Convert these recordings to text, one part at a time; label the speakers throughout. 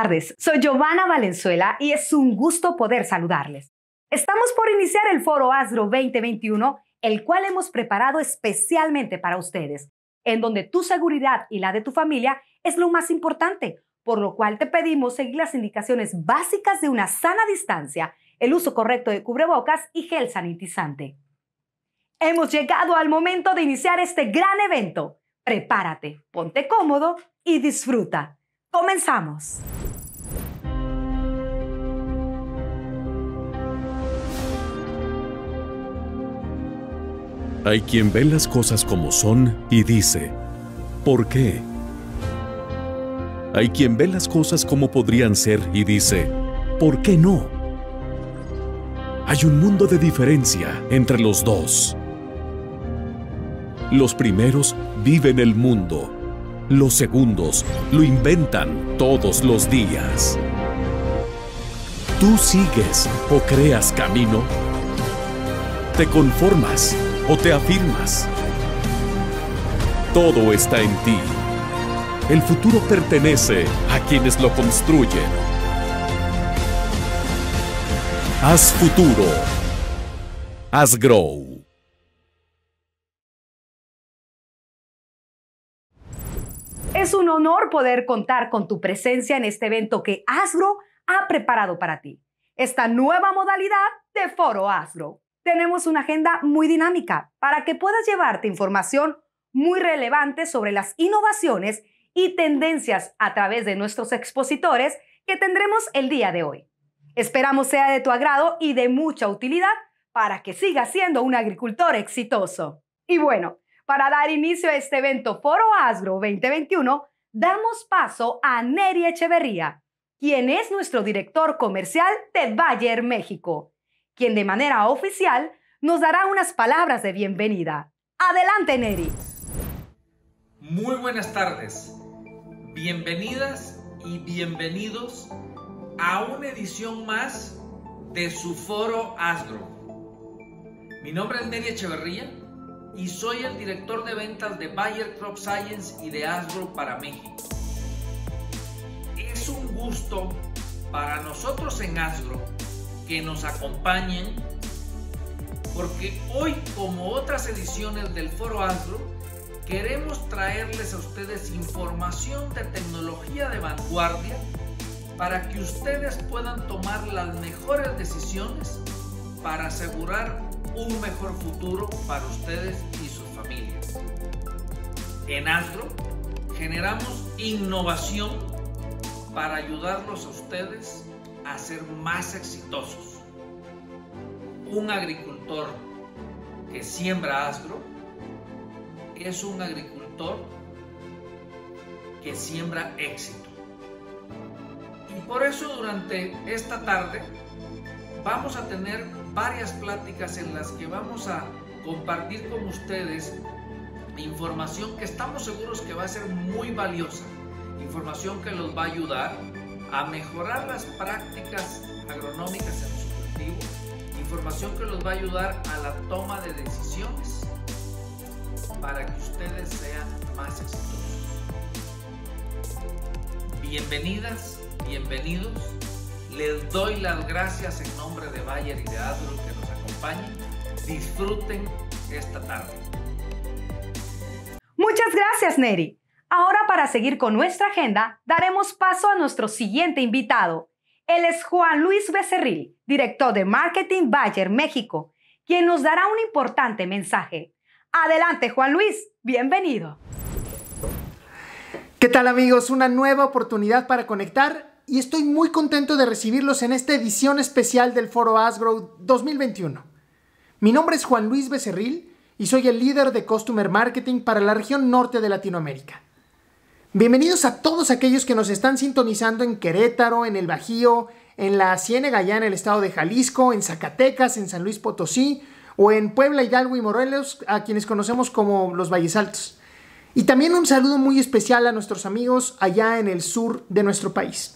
Speaker 1: tardes, soy Giovanna Valenzuela y es un gusto poder saludarles. Estamos por iniciar el foro ASDRO 2021, el cual hemos preparado especialmente para ustedes, en donde tu seguridad y la de tu familia es lo más importante, por lo cual te pedimos seguir las indicaciones básicas de una sana distancia, el uso correcto de cubrebocas y gel sanitizante. Hemos llegado al momento de iniciar este gran evento. Prepárate, ponte cómodo y disfruta. Comenzamos.
Speaker 2: Hay quien ve las cosas como son y dice, ¿por qué? Hay quien ve las cosas como podrían ser y dice,
Speaker 3: ¿por qué no? Hay un mundo de diferencia entre
Speaker 4: los dos. Los primeros viven el mundo
Speaker 2: los segundos lo inventan todos los días. ¿Tú sigues o creas camino? ¿Te
Speaker 4: conformas o te afirmas? Todo está en
Speaker 2: ti. El futuro pertenece a quienes lo construyen. Haz futuro. Haz grow.
Speaker 1: Es un honor poder contar con tu presencia en este evento que Asgro ha preparado para ti. Esta nueva modalidad de Foro Asgro. Tenemos una agenda muy dinámica para que puedas llevarte información muy relevante sobre las innovaciones y tendencias a través de nuestros expositores que tendremos el día de hoy. Esperamos sea de tu agrado y de mucha utilidad para que sigas siendo un agricultor exitoso. Y bueno, para dar inicio a este evento Foro Asgro 2021, damos paso a Neri Echeverría, quien es nuestro director comercial de Bayer México, quien de manera oficial nos dará unas palabras de bienvenida. Adelante, Neri.
Speaker 5: Muy buenas tardes. Bienvenidas y bienvenidos a una edición más de su foro Asgro. Mi nombre es Neri Echeverría y soy el director de ventas de Bayer Crop Science y de ASGRO para México. Es un gusto para nosotros en ASGRO que nos acompañen porque hoy como otras ediciones del Foro ASGRO, queremos traerles a ustedes información de tecnología de vanguardia para que ustedes puedan tomar las mejores decisiones para asegurar un mejor futuro para ustedes y sus familias. En Astro generamos innovación para ayudarlos a ustedes a ser más exitosos. Un agricultor que siembra Astro es un agricultor que siembra éxito. Y por eso durante esta tarde vamos a tener varias pláticas en las que vamos a compartir con ustedes información que estamos seguros que va a ser muy valiosa, información que los va a ayudar a mejorar las prácticas agronómicas en su cultivo, información que los va a ayudar a la toma de decisiones para que ustedes sean más exitosos. Bienvenidas, bienvenidos les doy las gracias en nombre de Bayer y de Adro que nos acompañen. Disfruten esta tarde.
Speaker 1: Muchas gracias, Neri. Ahora para seguir con nuestra agenda, daremos paso a nuestro siguiente invitado. Él es Juan Luis Becerril, director de Marketing Bayer México, quien nos dará un importante mensaje. Adelante, Juan Luis, bienvenido.
Speaker 6: ¿Qué tal amigos? Una nueva oportunidad para conectar y estoy muy contento de recibirlos en esta edición especial del Foro Asgrow 2021. Mi nombre es Juan Luis Becerril y soy el líder de Customer Marketing para la región norte de Latinoamérica. Bienvenidos a todos aquellos que nos están sintonizando en Querétaro, en el Bajío, en la Ciénega ya en el estado de Jalisco, en Zacatecas, en San Luis Potosí o en Puebla, Hidalgo y Morelos, a quienes conocemos como los Valles Altos. Y también un saludo muy especial a nuestros amigos allá en el sur de nuestro país.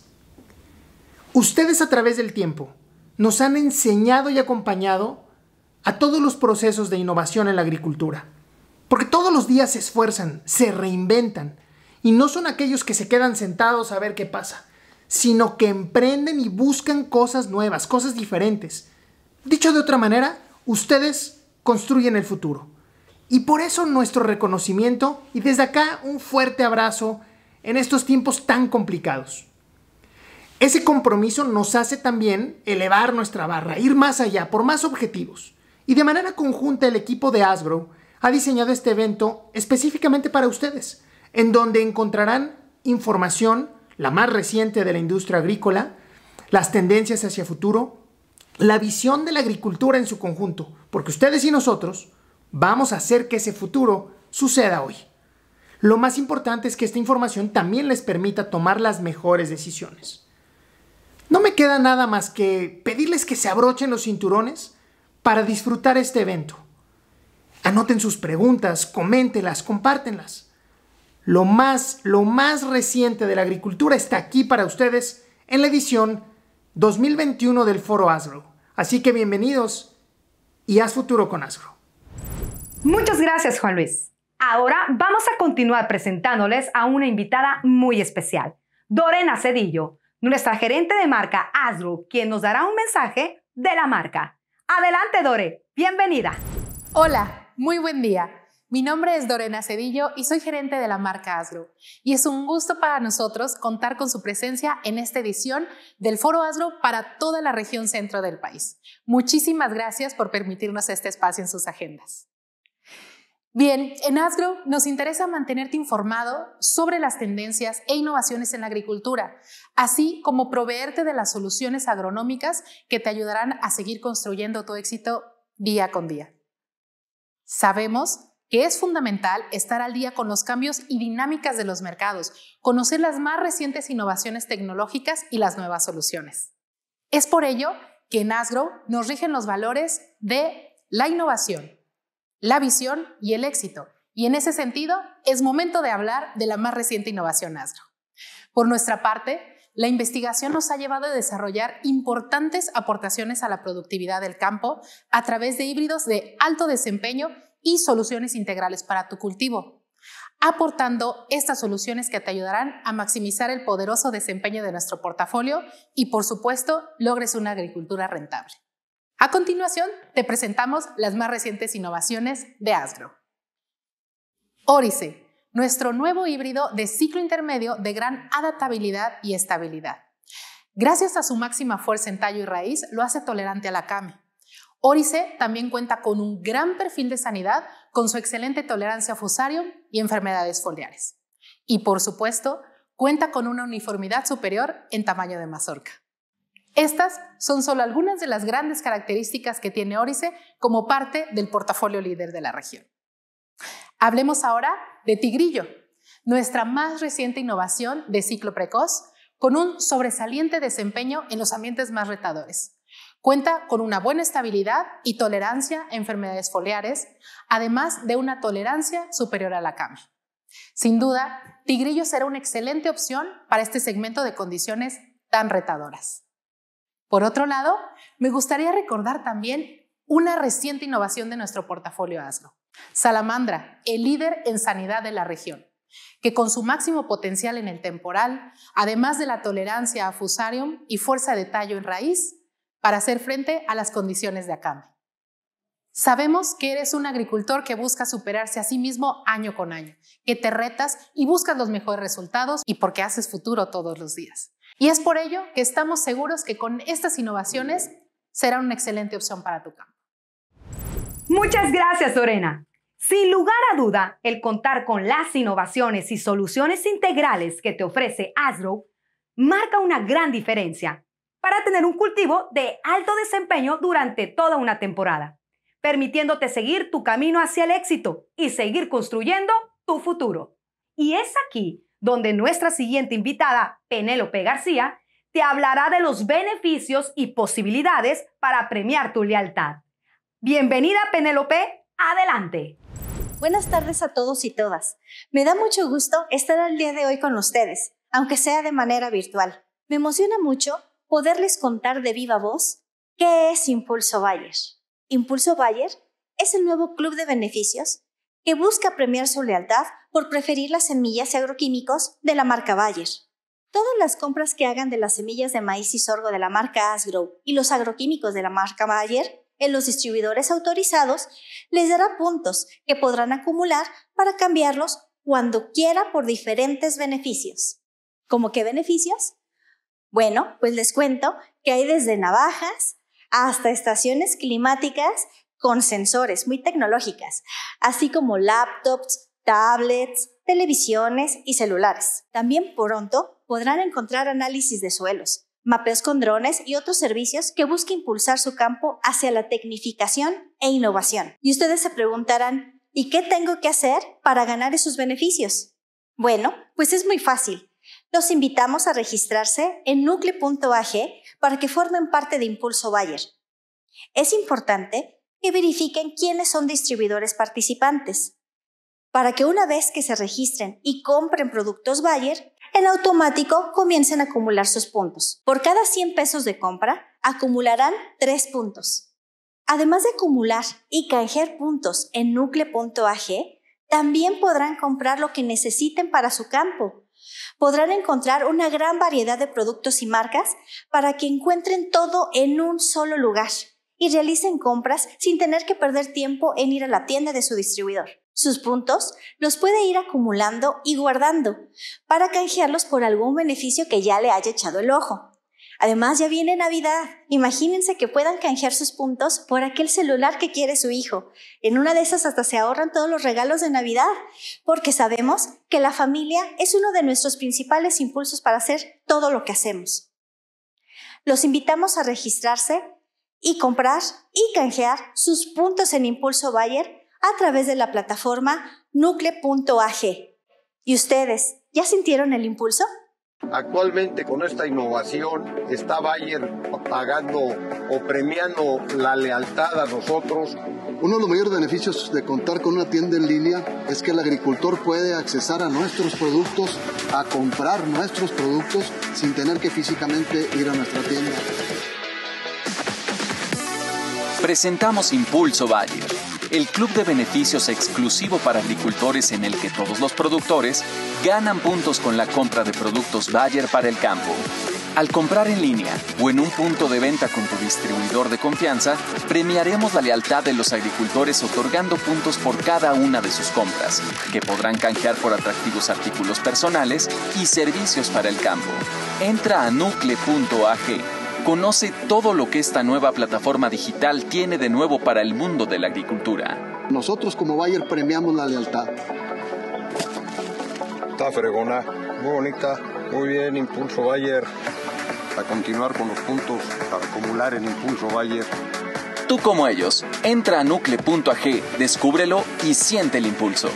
Speaker 6: Ustedes a través del tiempo nos han enseñado y acompañado a todos los procesos de innovación en la agricultura, porque todos los días se esfuerzan, se reinventan, y no son aquellos que se quedan sentados a ver qué pasa, sino que emprenden y buscan cosas nuevas, cosas diferentes. Dicho de otra manera, ustedes construyen el futuro. Y por eso nuestro reconocimiento y desde acá un fuerte abrazo en estos tiempos tan complicados. Ese compromiso nos hace también elevar nuestra barra, ir más allá, por más objetivos. Y de manera conjunta el equipo de ASBRO ha diseñado este evento específicamente para ustedes, en donde encontrarán información, la más reciente de la industria agrícola, las tendencias hacia futuro, la visión de la agricultura en su conjunto, porque ustedes y nosotros vamos a hacer que ese futuro suceda hoy. Lo más importante es que esta información también les permita tomar las mejores decisiones. No me queda nada más que pedirles que se abrochen los cinturones para disfrutar este evento. Anoten sus preguntas, coméntelas, compártenlas. Lo más, lo más reciente de la agricultura está aquí para ustedes en la edición 2021 del Foro Asgro. Así que bienvenidos y haz futuro con Asgro. Muchas gracias, Juan Luis. Ahora vamos a continuar presentándoles
Speaker 1: a una invitada muy especial, Dorena Cedillo, nuestra gerente de marca
Speaker 7: Asro, quien nos dará un mensaje de la marca. Adelante, Dore, bienvenida. Hola, muy buen día. Mi nombre es Dorena Cedillo y soy gerente de la marca Asgro. Y es un gusto para nosotros contar con su presencia en esta edición del Foro Asgro para toda la región centro del país. Muchísimas gracias por permitirnos este espacio en sus agendas. Bien, en ASGRO nos interesa mantenerte informado sobre las tendencias e innovaciones en la agricultura, así como proveerte de las soluciones agronómicas que te ayudarán a seguir construyendo tu éxito día con día. Sabemos que es fundamental estar al día con los cambios y dinámicas de los mercados, conocer las más recientes innovaciones tecnológicas y las nuevas soluciones. Es por ello que en ASGRO nos rigen los valores de la innovación, la visión y el éxito. Y en ese sentido, es momento de hablar de la más reciente innovación agro Por nuestra parte, la investigación nos ha llevado a desarrollar importantes aportaciones a la productividad del campo a través de híbridos de alto desempeño y soluciones integrales para tu cultivo, aportando estas soluciones que te ayudarán a maximizar el poderoso desempeño de nuestro portafolio y, por supuesto, logres una agricultura rentable. A continuación, te presentamos las más recientes innovaciones de astro Orice, nuestro nuevo híbrido de ciclo intermedio de gran adaptabilidad y estabilidad. Gracias a su máxima fuerza en tallo y raíz, lo hace tolerante a la came. Orice también cuenta con un gran perfil de sanidad con su excelente tolerancia a fusarium y enfermedades foliares. Y por supuesto, cuenta con una uniformidad superior en tamaño de mazorca. Estas son solo algunas de las grandes características que tiene Orice como parte del portafolio líder de la región. Hablemos ahora de Tigrillo, nuestra más reciente innovación de ciclo precoz, con un sobresaliente desempeño en los ambientes más retadores. Cuenta con una buena estabilidad y tolerancia a enfermedades foliares, además de una tolerancia superior a la cama. Sin duda, Tigrillo será una excelente opción para este segmento de condiciones tan retadoras. Por otro lado, me gustaría recordar también una reciente innovación de nuestro portafolio ASLO. Salamandra, el líder en sanidad de la región, que con su máximo potencial en el temporal, además de la tolerancia a fusarium y fuerza de tallo en raíz, para hacer frente a las condiciones de acame. Sabemos que eres un agricultor que busca superarse a sí mismo año con año, que te retas y buscas los mejores resultados y porque haces futuro todos los días. Y es por ello que estamos seguros que con estas innovaciones será una excelente opción para tu campo.
Speaker 1: Muchas gracias, Lorena. Sin lugar a duda, el contar con las innovaciones y soluciones integrales que te ofrece ASRO marca una gran diferencia para tener un cultivo de alto desempeño durante toda una temporada, permitiéndote seguir tu camino hacia el éxito y seguir construyendo tu futuro. Y es aquí donde nuestra siguiente invitada, Penélope García, te hablará de los beneficios y posibilidades para premiar tu lealtad. Bienvenida, Penélope,
Speaker 8: adelante. Buenas tardes a todos y todas. Me da mucho gusto estar al día de hoy con ustedes, aunque sea de manera virtual. Me emociona mucho poderles contar de viva voz qué es Impulso Bayer. Impulso Bayer es el nuevo club de beneficios que busca premiar su lealtad por preferir las semillas y agroquímicos de la marca Bayer. Todas las compras que hagan de las semillas de maíz y sorgo de la marca Asgrow y los agroquímicos de la marca Bayer en los distribuidores autorizados les dará puntos que podrán acumular para cambiarlos cuando quiera por diferentes beneficios. ¿Cómo qué beneficios? Bueno, pues les cuento que hay desde navajas hasta estaciones climáticas con sensores muy tecnológicas, así como laptops, tablets, televisiones y celulares. También pronto podrán encontrar análisis de suelos, mapeos con drones y otros servicios que busquen impulsar su campo hacia la tecnificación e innovación. Y ustedes se preguntarán, ¿y qué tengo que hacer para ganar esos beneficios? Bueno, pues es muy fácil. Los invitamos a registrarse en nucle.ag para que formen parte de Impulso Bayer. Es importante y verifiquen quiénes son distribuidores participantes, para que una vez que se registren y compren productos Bayer, en automático comiencen a acumular sus puntos. Por cada 100 pesos de compra, acumularán 3 puntos. Además de acumular y canjear puntos en nucle.ag, también podrán comprar lo que necesiten para su campo. Podrán encontrar una gran variedad de productos y marcas para que encuentren todo en un solo lugar y realicen compras sin tener que perder tiempo en ir a la tienda de su distribuidor. Sus puntos los puede ir acumulando y guardando para canjearlos por algún beneficio que ya le haya echado el ojo. Además, ya viene Navidad. Imagínense que puedan canjear sus puntos por aquel celular que quiere su hijo. En una de esas hasta se ahorran todos los regalos de Navidad, porque sabemos que la familia es uno de nuestros principales impulsos para hacer todo lo que hacemos. Los invitamos a registrarse y comprar y canjear sus puntos en Impulso Bayer a través de la plataforma nucle.ag. ¿Y ustedes ya sintieron el impulso?
Speaker 3: Actualmente con esta innovación está Bayer pagando o premiando la lealtad a nosotros.
Speaker 6: Uno de los mayores beneficios de contar con una tienda en línea es que el agricultor puede accesar a nuestros productos, a comprar nuestros productos sin tener que físicamente ir a nuestra tienda.
Speaker 2: Presentamos Impulso Bayer, el club de beneficios exclusivo para agricultores en el que todos los productores ganan puntos con la compra de productos Bayer para el campo. Al comprar en línea o en un punto de venta con tu distribuidor de confianza, premiaremos la lealtad de los agricultores otorgando puntos por cada una de sus compras, que podrán canjear por atractivos artículos personales y servicios para el campo. Entra a nucle.ag Conoce todo lo que esta nueva plataforma digital tiene de nuevo para el mundo de la agricultura.
Speaker 6: Nosotros como Bayer premiamos la lealtad.
Speaker 2: Está fregona, muy bonita, muy bien, impulso Bayer. A continuar con los puntos para acumular el impulso Bayer. Tú como ellos, entra a nucle.ag, descúbrelo y siente el impulso.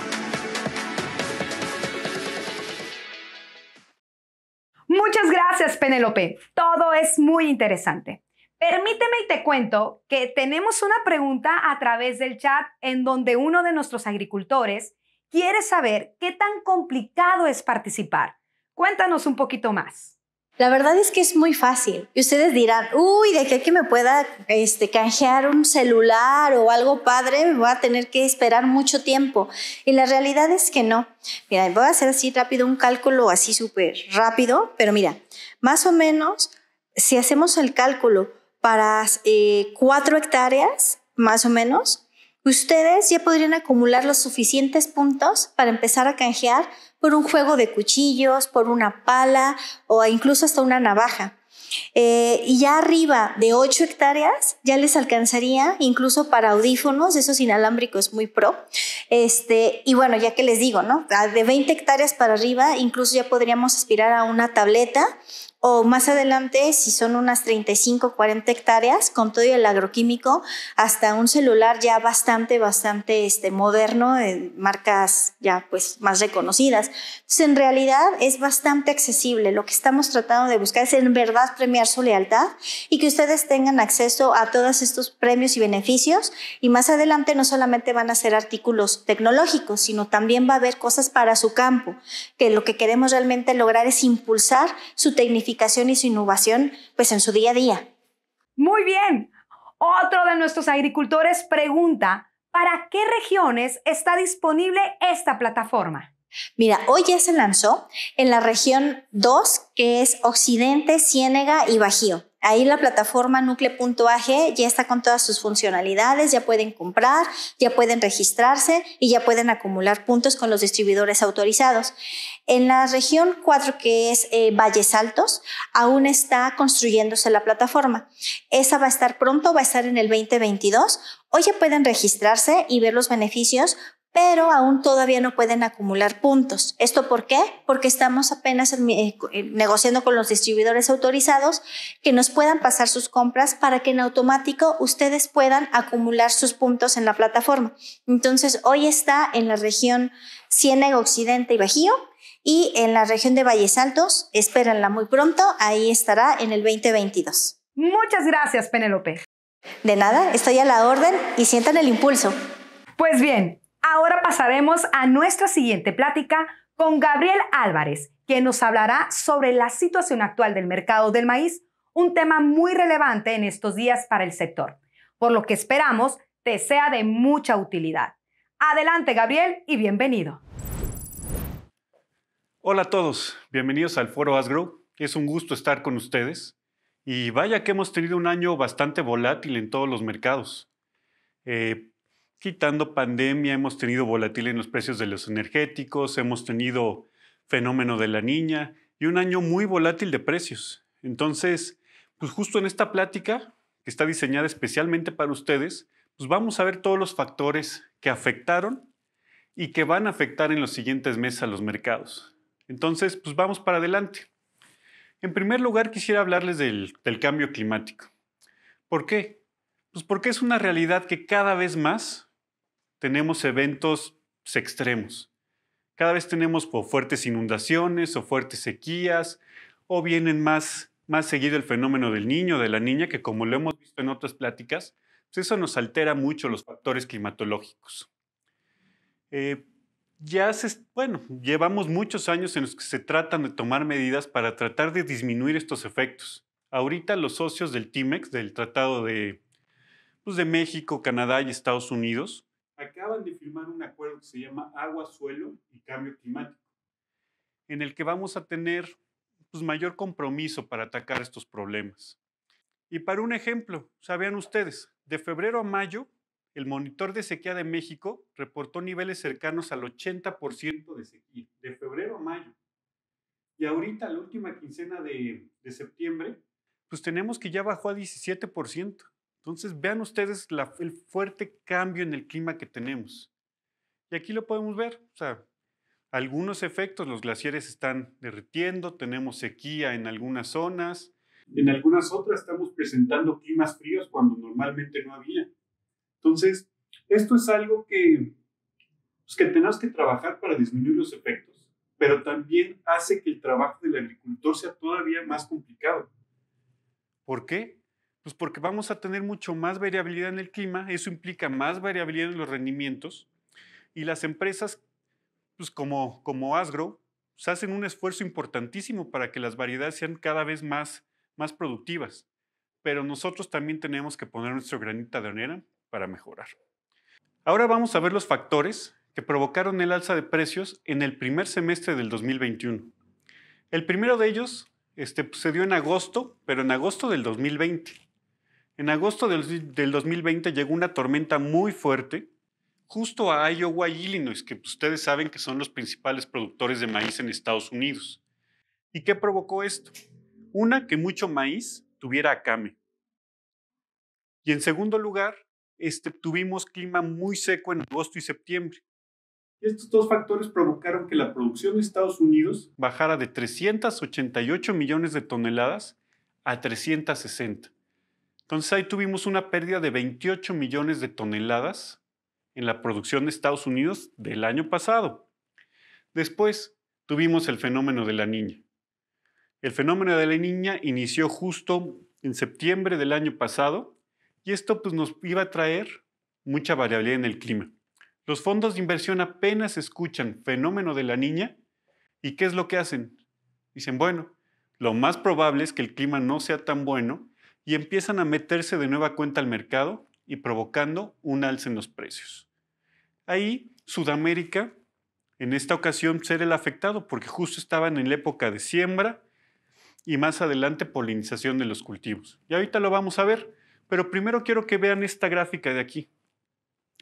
Speaker 1: Gracias, Penélope. Todo es muy interesante. Permíteme y te cuento que tenemos una pregunta a través del chat en donde uno de nuestros agricultores quiere saber qué tan complicado es
Speaker 8: participar. Cuéntanos un poquito más. La verdad es que es muy fácil. Y ustedes dirán, uy, de qué que me pueda este, canjear un celular o algo padre, me voy a tener que esperar mucho tiempo. Y la realidad es que no. Mira, voy a hacer así rápido un cálculo así súper rápido, pero mira, más o menos, si hacemos el cálculo para eh, cuatro hectáreas, más o menos, ustedes ya podrían acumular los suficientes puntos para empezar a canjear por un juego de cuchillos, por una pala o incluso hasta una navaja. Eh, y ya arriba de 8 hectáreas ya les alcanzaría incluso para audífonos, esos inalámbricos muy pro. Este, y bueno, ya que les digo, ¿no? Ah, de 20 hectáreas para arriba, incluso ya podríamos aspirar a una tableta o más adelante, si son unas 35, 40 hectáreas, con todo el agroquímico, hasta un celular ya bastante, bastante este, moderno, de marcas ya pues más reconocidas. Entonces, en realidad es bastante accesible. Lo que estamos tratando de buscar es en verdad premiar su lealtad y que ustedes tengan acceso a todos estos premios y beneficios. Y más adelante no solamente van a ser artículos tecnológicos, sino también va a haber cosas para su campo, que lo que queremos realmente lograr es impulsar su tecnificación y su innovación pues en su día a día. Muy bien. Otro de nuestros agricultores pregunta, ¿para
Speaker 1: qué regiones está disponible esta plataforma?
Speaker 8: Mira, hoy ya se lanzó en la región 2, que es Occidente, Ciénega y Bajío. Ahí la plataforma nucle.ag ya está con todas sus funcionalidades, ya pueden comprar, ya pueden registrarse y ya pueden acumular puntos con los distribuidores autorizados. En la región 4, que es eh, Valles Altos, aún está construyéndose la plataforma. Esa va a estar pronto, va a estar en el 2022. Hoy ya pueden registrarse y ver los beneficios pero aún todavía no pueden acumular puntos. ¿Esto por qué? Porque estamos apenas eh, eh, negociando con los distribuidores autorizados que nos puedan pasar sus compras para que en automático ustedes puedan acumular sus puntos en la plataforma. Entonces, hoy está en la región Ciénaga Occidente y Bajío y en la región de Valles Altos, espérenla muy pronto, ahí estará en el 2022. Muchas gracias, Penélope. De nada, estoy a la orden y sientan el impulso.
Speaker 1: Pues bien, Ahora pasaremos a nuestra siguiente plática con Gabriel Álvarez, quien nos hablará sobre la situación actual del mercado del maíz, un tema muy relevante en estos días para el sector, por lo que esperamos te sea de mucha utilidad. Adelante Gabriel y bienvenido. Hola
Speaker 4: a todos, bienvenidos al Foro Asgro. Es un gusto estar con ustedes. Y vaya que hemos tenido un año bastante volátil en todos los mercados. Eh, quitando pandemia, hemos tenido volatilidad en los precios de los energéticos, hemos tenido fenómeno de la niña y un año muy volátil de precios. Entonces, pues justo en esta plática, que está diseñada especialmente para ustedes, pues vamos a ver todos los factores que afectaron y que van a afectar en los siguientes meses a los mercados. Entonces, pues vamos para adelante. En primer lugar, quisiera hablarles del, del cambio climático. ¿Por qué? Pues porque es una realidad que cada vez más tenemos eventos extremos. Cada vez tenemos fuertes inundaciones o fuertes sequías o vienen más, más seguido el fenómeno del niño, de la niña, que como lo hemos visto en otras pláticas, pues eso nos altera mucho los factores climatológicos. Eh, ya bueno, llevamos muchos años en los que se tratan de tomar medidas para tratar de disminuir estos efectos. Ahorita los socios del TIMEX, del Tratado de, pues, de México, Canadá y Estados Unidos, que se llama Agua, Suelo y Cambio Climático, en el que vamos a tener pues, mayor compromiso para atacar estos problemas. Y para un ejemplo, sabían ustedes, de febrero a mayo, el monitor de sequía de México reportó niveles cercanos al 80% de sequía, de febrero a mayo. Y ahorita, la última quincena de, septiembre, pues tenemos que ya bajó a 17%. Entonces, vean ustedes el fuerte cambio en el clima que tenemos. Y aquí lo podemos ver, o sea, algunos efectos, los glaciares están derritiendo, tenemos sequía en algunas zonas, en algunas otras estamos presentando climas fríos cuando normalmente no había. Entonces, esto es algo que, pues, que tenemos que trabajar para disminuir los efectos, pero también hace que el trabajo del agricultor sea todavía más complicado. ¿Por qué? Pues porque vamos a tener mucho más variabilidad en el clima, eso implica más variabilidad en los rendimientos, y las empresas, pues como, como Asgro, se pues, hacen un esfuerzo importantísimo para que las variedades sean cada vez más, más productivas. Pero nosotros también tenemos que poner nuestro granita de onera para mejorar. Ahora vamos a ver los factores que provocaron el alza de precios en el primer semestre del 2021. El primero de ellos este, pues, se dio en agosto, pero en agosto del 2020. En agosto del 2020 llegó una tormenta muy fuerte justo a Iowa y Illinois, que ustedes saben que son los principales productores de maíz en Estados Unidos. ¿Y qué provocó esto? Una, que mucho maíz tuviera acame. Y en segundo lugar, este, tuvimos clima muy seco en agosto y septiembre. Estos dos factores provocaron que la producción de Estados Unidos bajara de 388 millones de toneladas a 360. Entonces ahí tuvimos una pérdida de 28 millones de toneladas en la producción de Estados Unidos del año pasado. Después tuvimos el fenómeno de la niña. El fenómeno de la niña inició justo en septiembre del año pasado y esto pues, nos iba a traer mucha variabilidad en el clima. Los fondos de inversión apenas escuchan fenómeno de la niña y ¿qué es lo que hacen? Dicen, bueno, lo más probable es que el clima no sea tan bueno y empiezan a meterse de nueva cuenta al mercado y provocando un alza en los precios. Ahí Sudamérica en esta ocasión será el afectado porque justo estaban en la época de siembra y más adelante polinización de los cultivos. Y ahorita lo vamos a ver, pero primero quiero que vean esta gráfica de aquí.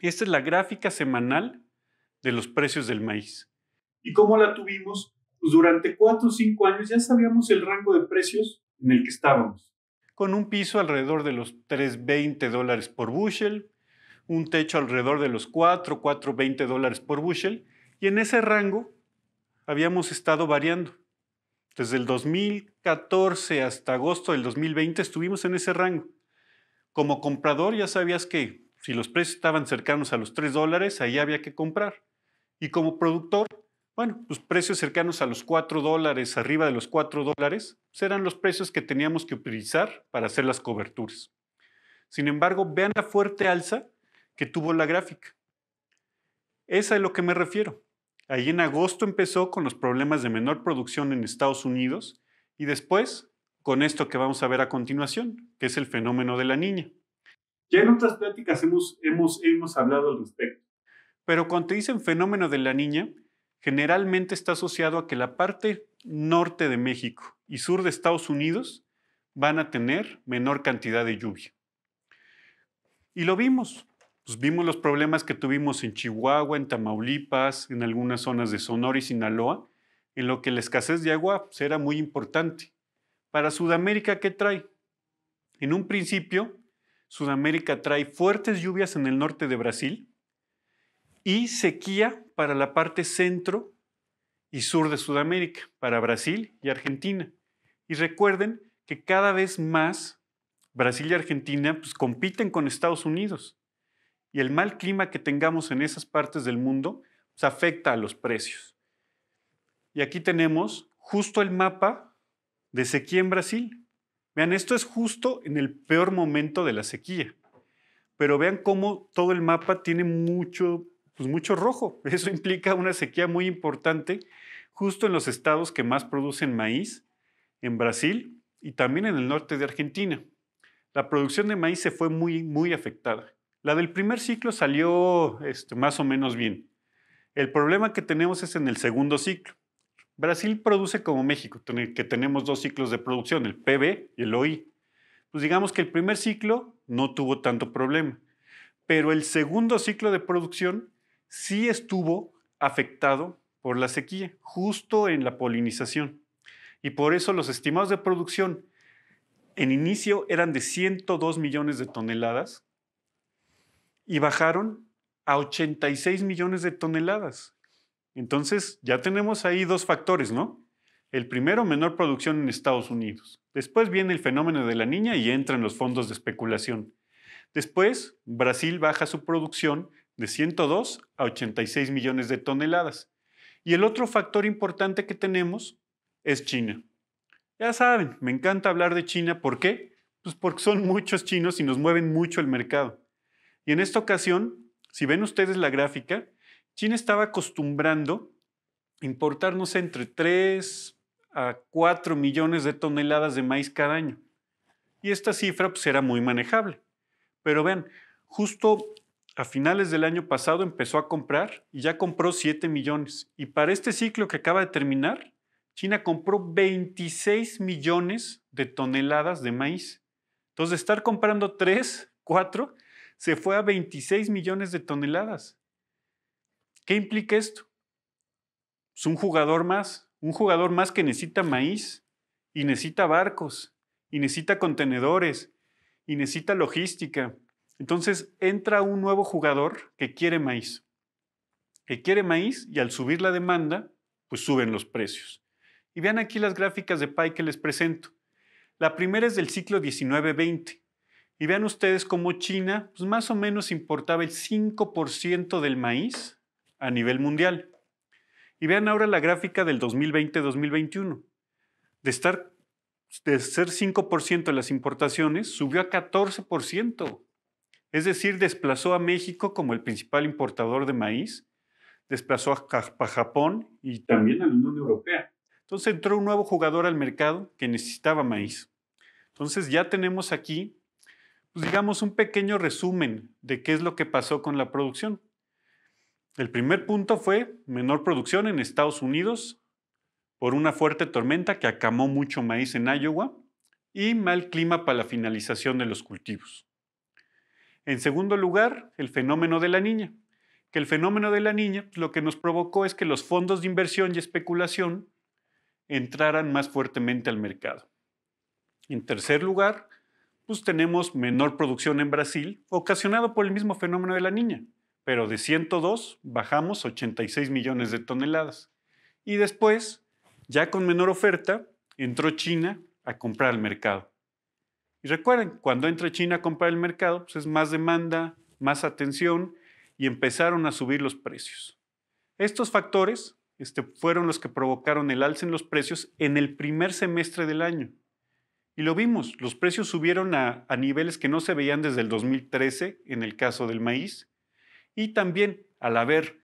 Speaker 4: Esta es la gráfica semanal de los precios del maíz. ¿Y cómo la tuvimos? Pues durante cuatro o cinco años ya sabíamos el rango de precios en el que estábamos con un piso alrededor de los 3.20 dólares por bushel, un techo alrededor de los 4, 4.20 dólares por bushel, y en ese rango habíamos estado variando. Desde el 2014 hasta agosto del 2020 estuvimos en ese rango. Como comprador ya sabías que si los precios estaban cercanos a los 3 dólares, ahí había que comprar. Y como productor, bueno, los precios cercanos a los 4 dólares, arriba de los 4 dólares, serán los precios que teníamos que utilizar para hacer las coberturas. Sin embargo, vean la fuerte alza que tuvo la gráfica. Esa es a lo que me refiero. Ahí en agosto empezó con los problemas de menor producción en Estados Unidos y después con esto que vamos a ver a continuación, que es el fenómeno de la niña. Ya en otras pláticas hemos, hemos, hemos hablado al respecto. Pero cuando te dicen fenómeno de la niña, generalmente está asociado a que la parte norte de México y sur de Estados Unidos van a tener menor cantidad de lluvia. Y lo vimos. Pues vimos los problemas que tuvimos en Chihuahua, en Tamaulipas, en algunas zonas de Sonora y Sinaloa, en lo que la escasez de agua será pues, era muy importante. Para Sudamérica, ¿qué trae? En un principio, Sudamérica trae fuertes lluvias en el norte de Brasil y sequía para la parte centro y sur de Sudamérica, para Brasil y Argentina. Y recuerden que cada vez más Brasil y Argentina pues, compiten con Estados Unidos. Y el mal clima que tengamos en esas partes del mundo pues, afecta a los precios. Y aquí tenemos justo el mapa de sequía en Brasil. Vean, esto es justo en el peor momento de la sequía. Pero vean cómo todo el mapa tiene mucho pues mucho rojo. Eso implica una sequía muy importante justo en los estados que más producen maíz, en Brasil y también en el norte de Argentina. La producción de maíz se fue muy, muy afectada. La del primer ciclo salió este, más o menos bien. El problema que tenemos es en el segundo ciclo. Brasil produce como México, que tenemos dos ciclos de producción, el PB y el OI. Pues digamos que el primer ciclo no tuvo tanto problema, pero el segundo ciclo de producción sí estuvo afectado por la sequía, justo en la polinización. Y por eso los estimados de producción en inicio eran de 102 millones de toneladas y bajaron a 86 millones de toneladas. Entonces ya tenemos ahí dos factores, ¿no? El primero, menor producción en Estados Unidos. Después viene el fenómeno de la niña y entran los fondos de especulación. Después, Brasil baja su producción de 102 a 86 millones de toneladas. Y el otro factor importante que tenemos es China. Ya saben, me encanta hablar de China. ¿Por qué? Pues porque son muchos chinos y nos mueven mucho el mercado. Y en esta ocasión, si ven ustedes la gráfica, China estaba acostumbrando importarnos entre 3 a 4 millones de toneladas de maíz cada año. Y esta cifra pues, era muy manejable. Pero vean, justo a finales del año pasado empezó a comprar y ya compró 7 millones. Y para este ciclo que acaba de terminar, China compró 26 millones de toneladas de maíz. Entonces, estar comprando 3, 4, se fue a 26 millones de toneladas. ¿Qué implica esto? Es un jugador más, un jugador más que necesita maíz y necesita barcos y necesita contenedores y necesita logística entonces entra un nuevo jugador que quiere maíz, que quiere maíz y al subir la demanda, pues suben los precios. Y vean aquí las gráficas de PAI que les presento. La primera es del ciclo 19-20. Y vean ustedes cómo China pues más o menos importaba el 5% del maíz a nivel mundial. Y vean ahora la gráfica del 2020-2021. De de ser 5% de las importaciones, subió a 14%. Es decir, desplazó a México como el principal importador de maíz, desplazó a Japón y también a la Unión Europea. Entonces entró un nuevo jugador al mercado que necesitaba maíz. Entonces ya tenemos aquí, pues, digamos, un pequeño resumen de qué es lo que pasó con la producción. El primer punto fue menor producción en Estados Unidos por una fuerte tormenta que acamó mucho maíz en Iowa y mal clima para la finalización de los cultivos. En segundo lugar, el fenómeno de la niña, que el fenómeno de la niña pues, lo que nos provocó es que los fondos de inversión y especulación entraran más fuertemente al mercado. En tercer lugar, pues tenemos menor producción en Brasil, ocasionado por el mismo fenómeno de la niña, pero de 102 bajamos 86 millones de toneladas. Y después, ya con menor oferta, entró China a comprar el mercado. Y recuerden, cuando entra China a comprar el mercado, pues es más demanda, más atención y empezaron a subir los precios. Estos factores este, fueron los que provocaron el alza en los precios en el primer semestre del año. Y lo vimos, los precios subieron a, a niveles que no se veían desde el 2013 en el caso del maíz. Y también al haber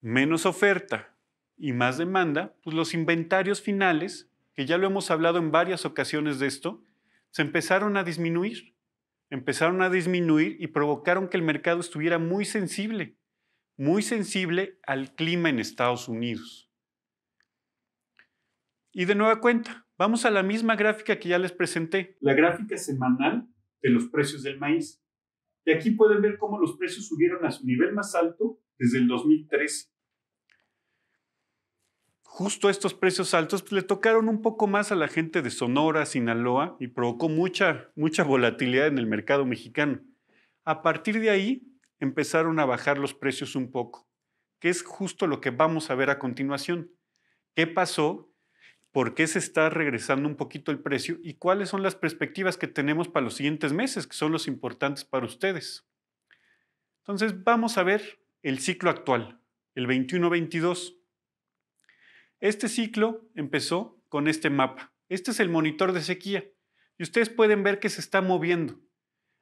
Speaker 4: menos oferta y más demanda, pues los inventarios finales, que ya lo hemos hablado en varias ocasiones de esto, se empezaron a disminuir, empezaron a disminuir y provocaron que el mercado estuviera muy sensible, muy sensible al clima en Estados Unidos. Y de nueva cuenta, vamos a la misma gráfica que ya les presenté. La gráfica semanal de los precios del maíz. Y aquí pueden ver cómo los precios subieron a su nivel más alto desde el 2013 justo estos precios altos pues, le tocaron un poco más a la gente de Sonora, Sinaloa y provocó mucha, mucha volatilidad en el mercado mexicano. A partir de ahí empezaron a bajar los precios un poco, que es justo lo que vamos a ver a continuación. ¿Qué pasó? por qué se está regresando un poquito el precio y cuáles son las perspectivas que tenemos para los siguientes meses, que son los importantes para ustedes. Entonces, vamos a ver el ciclo actual, el 21-22. Este ciclo empezó con este mapa. Este es el monitor de sequía y ustedes pueden ver que se está moviendo.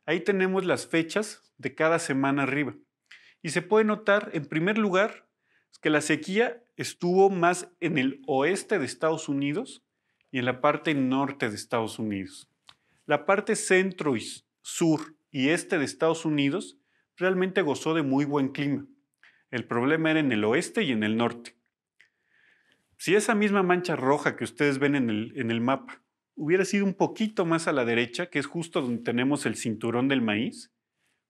Speaker 4: Ahí tenemos las fechas de cada semana arriba. Y se puede notar, en primer lugar, que la sequía estuvo más en el oeste de Estados Unidos y en la parte norte de Estados Unidos. La parte centro, y sur y este de Estados Unidos realmente gozó de muy buen clima. El problema era en el oeste y en el norte. Si esa misma mancha roja que ustedes ven en el, mapa hubiera sido un poquito más a la derecha, que es justo donde tenemos el cinturón del maíz,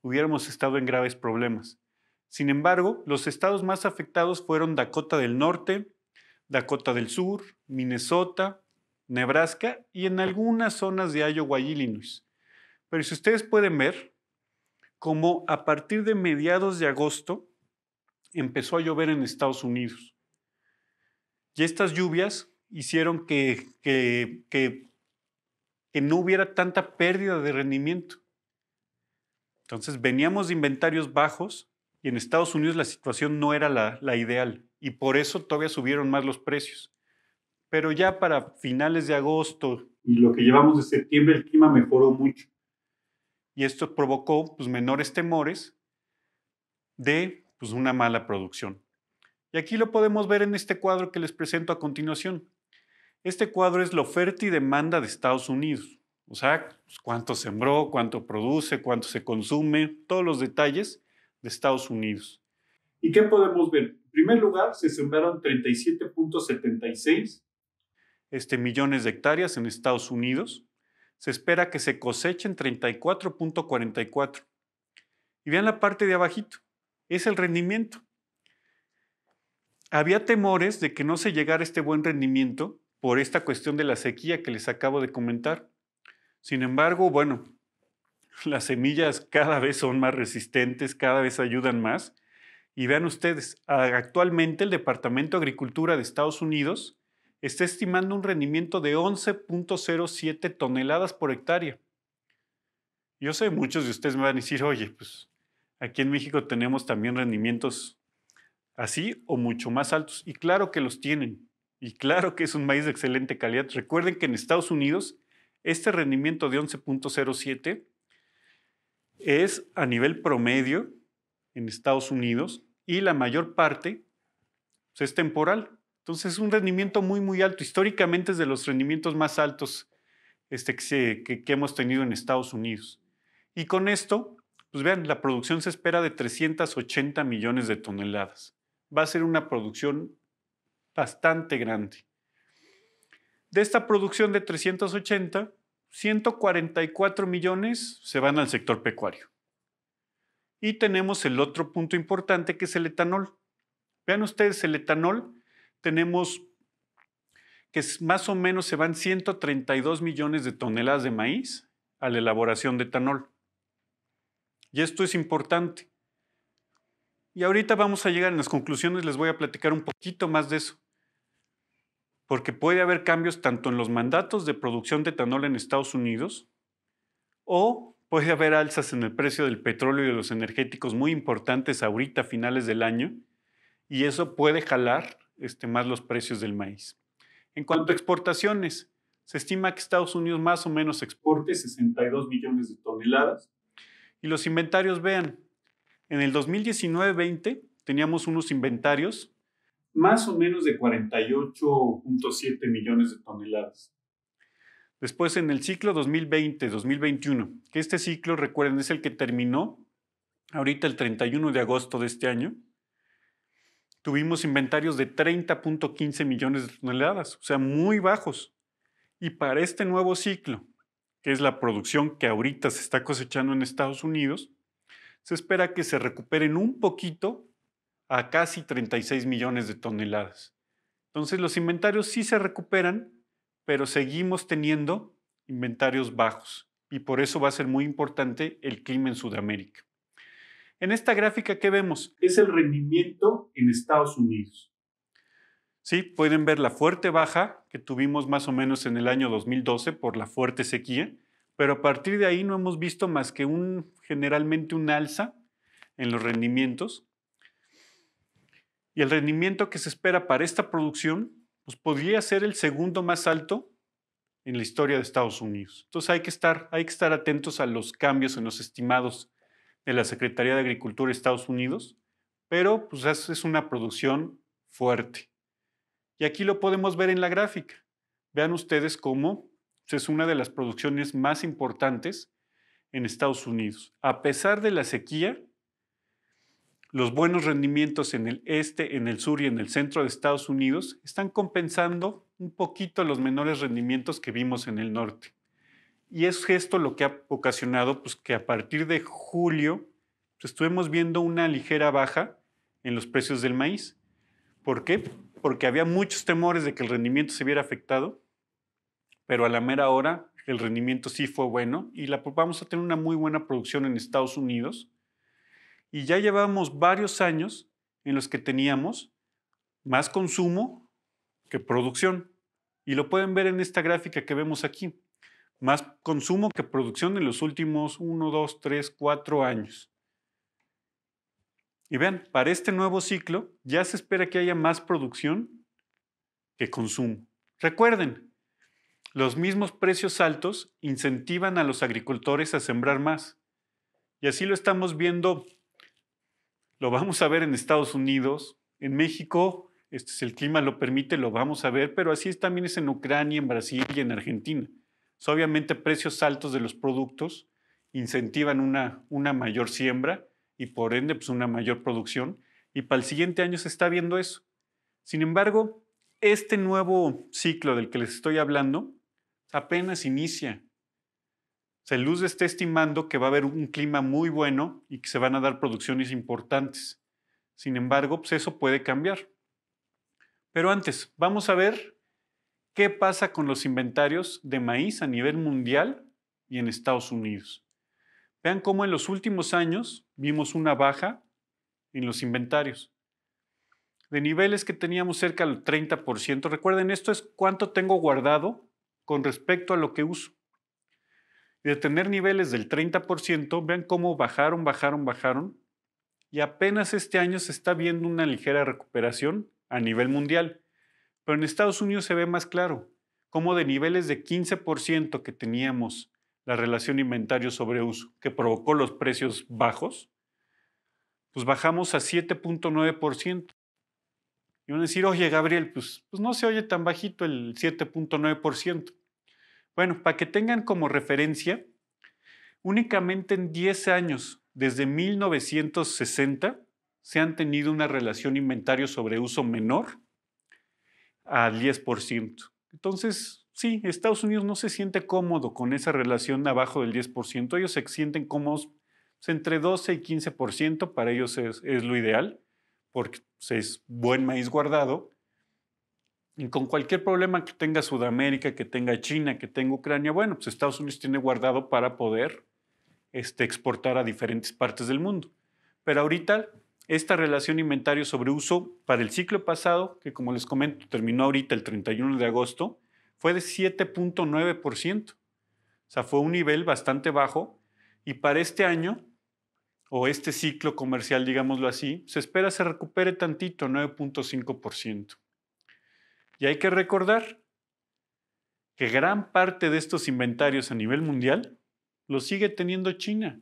Speaker 4: hubiéramos estado en graves problemas. Sin embargo, los estados más afectados fueron Dakota del Norte, Dakota del Sur, Minnesota, Nebraska y en algunas zonas de Iowa y Illinois. Pero si ustedes pueden ver, como a partir de mediados de agosto empezó a llover en Estados Unidos. Y estas lluvias hicieron que, que, no hubiera tanta pérdida de rendimiento. Entonces veníamos de inventarios bajos y en Estados Unidos la situación no era la, ideal y por eso todavía subieron más los precios. Pero ya para finales de agosto y lo que llevamos de septiembre el clima mejoró mucho. Y esto provocó pues, menores temores de pues, una mala producción. Y aquí lo podemos ver en este cuadro que les presento a continuación. Este cuadro es la oferta y demanda de Estados Unidos. O sea, pues, cuánto sembró, cuánto produce, cuánto se consume, todos los detalles de Estados Unidos. ¿Y qué podemos ver? En primer lugar, se sembraron 37.76 este, millones de hectáreas en Estados Unidos. Se espera que se cosechen 34.44. Y vean la parte de abajito, es el rendimiento había temores de que no se llegara a este buen rendimiento por esta cuestión de la sequía que les acabo de comentar. Sin embargo, bueno, las semillas cada vez son más resistentes, cada vez ayudan más. Y vean ustedes, actualmente el Departamento de Agricultura de Estados Unidos está estimando un rendimiento de 11.07 toneladas por hectárea. Yo sé, muchos de ustedes me van a decir, oye, pues aquí en México tenemos también rendimientos así o mucho más altos. Y claro que los tienen. Y claro que es un maíz de excelente calidad. Recuerden que en Estados Unidos este rendimiento de 11.07 es a nivel promedio en Estados Unidos y la mayor parte pues, es temporal. Entonces es un rendimiento muy, muy alto. Históricamente es de los rendimientos más altos este, que, que hemos tenido en Estados Unidos. Y con esto, pues vean, la producción se espera de 380 millones de toneladas va a ser una producción bastante grande. De esta producción de 380, 144 millones se van al sector pecuario. Y tenemos el otro punto importante que es el etanol. Vean ustedes, el etanol tenemos que más o menos se van 132 millones de toneladas de maíz a la elaboración de etanol. Y esto es importante y ahorita vamos a llegar a las conclusiones, les voy a platicar un poquito más de eso. Porque puede haber cambios tanto en los mandatos de producción de etanol en Estados Unidos o puede haber alzas en el precio del petróleo y de los energéticos muy importantes ahorita a finales del año y eso puede jalar este, más los precios del maíz. En cuanto a exportaciones, se estima que Estados Unidos más o menos exporte 62 millones de toneladas y los inventarios, vean, en el 2019-20 teníamos unos inventarios más o menos de 48.7 millones de toneladas. Después en el ciclo 2020-2021, que este ciclo, recuerden, es el que terminó ahorita el 31 de agosto de este año, tuvimos inventarios de 30.15 millones de toneladas, o sea, muy bajos. Y para este nuevo ciclo, que es la producción que ahorita se está cosechando en Estados Unidos, se espera que se recuperen un poquito a casi 36 millones de toneladas. Entonces los inventarios sí se recuperan, pero seguimos teniendo inventarios bajos y por eso va a ser muy importante el clima en Sudamérica. En esta gráfica que vemos es el rendimiento en Estados Unidos. Sí, pueden ver la fuerte baja que tuvimos más o menos en el año 2012 por la fuerte sequía pero a partir de ahí no hemos visto más que un, generalmente un alza en los rendimientos. Y el rendimiento que se espera para esta producción pues podría ser el segundo más alto en la historia de Estados Unidos. Entonces hay que estar, hay que estar atentos a los cambios en los estimados de la Secretaría de Agricultura de Estados Unidos, pero pues es una producción fuerte. Y aquí lo podemos ver en la gráfica. Vean ustedes cómo es una de las producciones más importantes en Estados Unidos. A pesar de la sequía, los buenos rendimientos en el este, en el sur y en el centro de Estados Unidos están compensando un poquito los menores rendimientos que vimos en el norte. Y es esto lo que ha ocasionado pues, que a partir de julio pues, estuvimos viendo una ligera baja en los precios del maíz. ¿Por qué? Porque había muchos temores de que el rendimiento se viera afectado pero a la mera hora el rendimiento sí fue bueno y la, pues, vamos a tener una muy buena producción en Estados Unidos. Y ya llevamos varios años en los que teníamos más consumo que producción. Y lo pueden ver en esta gráfica que vemos aquí. Más consumo que producción en los últimos 1, 2, 3, 4 años. Y vean, para este nuevo ciclo ya se espera que haya más producción que consumo. Recuerden, los mismos precios altos incentivan a los agricultores a sembrar más. Y así lo estamos viendo, lo vamos a ver en Estados Unidos, en México, este, si el clima lo permite, lo vamos a ver, pero así también es en Ucrania, en Brasil y en Argentina. obviamente precios altos de los productos incentivan una, una mayor siembra y por ende pues, una mayor producción. Y para el siguiente año se está viendo eso. Sin embargo, este nuevo ciclo del que les estoy hablando Apenas inicia. se Luz está estimando que va a haber un clima muy bueno y que se van a dar producciones importantes. Sin embargo, pues, eso puede cambiar. Pero antes, vamos a ver qué pasa con los inventarios de maíz a nivel mundial y en Estados Unidos. Vean cómo en los últimos años vimos una baja en los inventarios. De niveles que teníamos cerca del 30%. Recuerden, esto es cuánto tengo guardado con respecto a lo que uso. De tener niveles del 30%, vean cómo bajaron, bajaron, bajaron. Y apenas este año se está viendo una ligera recuperación a nivel mundial. Pero en Estados Unidos se ve más claro, cómo de niveles de 15% que teníamos la relación inventario sobre uso, que provocó los precios bajos, pues bajamos a 7.9%. Y van a decir, oye Gabriel, pues, pues no se oye tan bajito el 7.9%. Bueno, para que tengan como referencia, únicamente en 10 años, desde 1960, se han tenido una relación inventario sobre uso menor al 10%. Entonces, sí, Estados Unidos no se siente cómodo con esa relación abajo del 10%. Ellos se sienten cómodos pues, entre 12 y 15%, para ellos es, es lo ideal, porque pues, es buen maíz guardado y con cualquier problema que tenga Sudamérica, que tenga China, que tenga Ucrania, bueno, pues Estados Unidos tiene guardado para poder este, exportar a diferentes partes del mundo. Pero ahorita esta relación inventario sobre uso para el ciclo pasado, que como les comento terminó ahorita el 31 de agosto, fue de 7.9%. O sea, fue un nivel bastante bajo. Y para este año, o este ciclo comercial, digámoslo así, se espera se recupere tantito, 9.5%. Y hay que recordar que gran parte de estos inventarios a nivel mundial los sigue teniendo China.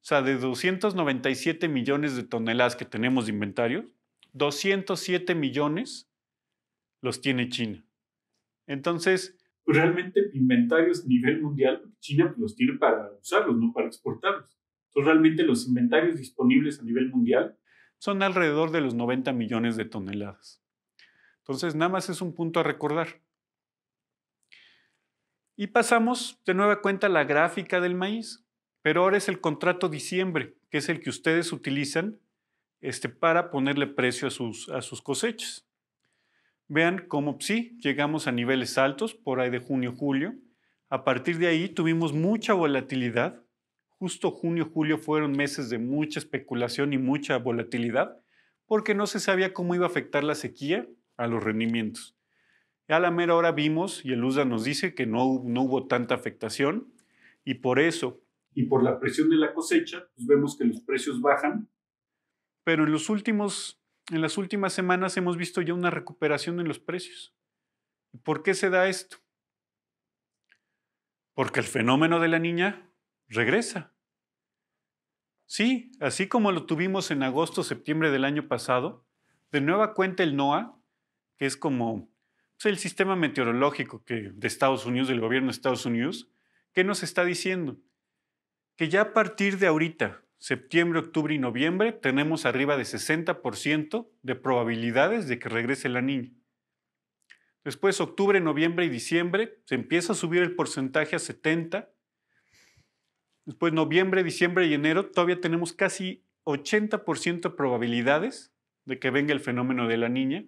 Speaker 4: O sea, de 297 millones de toneladas que tenemos de inventarios, 207 millones los tiene China. Entonces, realmente inventarios a nivel mundial, China pues, los tiene para usarlos, no para exportarlos. Entonces, realmente los inventarios disponibles a nivel mundial son alrededor de los 90 millones de toneladas. Entonces, nada más es un punto a recordar. Y pasamos de nueva cuenta a la gráfica del maíz, pero ahora es el contrato diciembre, que es el que ustedes utilizan este, para ponerle precio a sus, a sus cosechas. Vean cómo sí, llegamos a niveles altos por ahí de junio, julio. A partir de ahí tuvimos mucha volatilidad. Justo junio, julio fueron meses de mucha especulación y mucha volatilidad porque no se sabía cómo iba a afectar la sequía a los rendimientos. A la mera hora vimos, y el USDA nos dice que no, no hubo tanta afectación, y por eso, y por la presión de la cosecha, pues vemos que los precios bajan. Pero en, los últimos, en las últimas semanas hemos visto ya una recuperación en los precios. ¿Por qué se da esto? Porque el fenómeno de la niña regresa. Sí, así como lo tuvimos en agosto, septiembre del año pasado, de nueva cuenta el NOAA que es como pues, el sistema meteorológico que, de Estados Unidos, del gobierno de Estados Unidos, que nos está diciendo? Que ya a partir de ahorita, septiembre, octubre y noviembre, tenemos arriba de 60% de probabilidades de que regrese la niña. Después, octubre, noviembre y diciembre, se empieza a subir el porcentaje a 70. Después, noviembre, diciembre y enero, todavía tenemos casi 80% de probabilidades de que venga el fenómeno de la niña.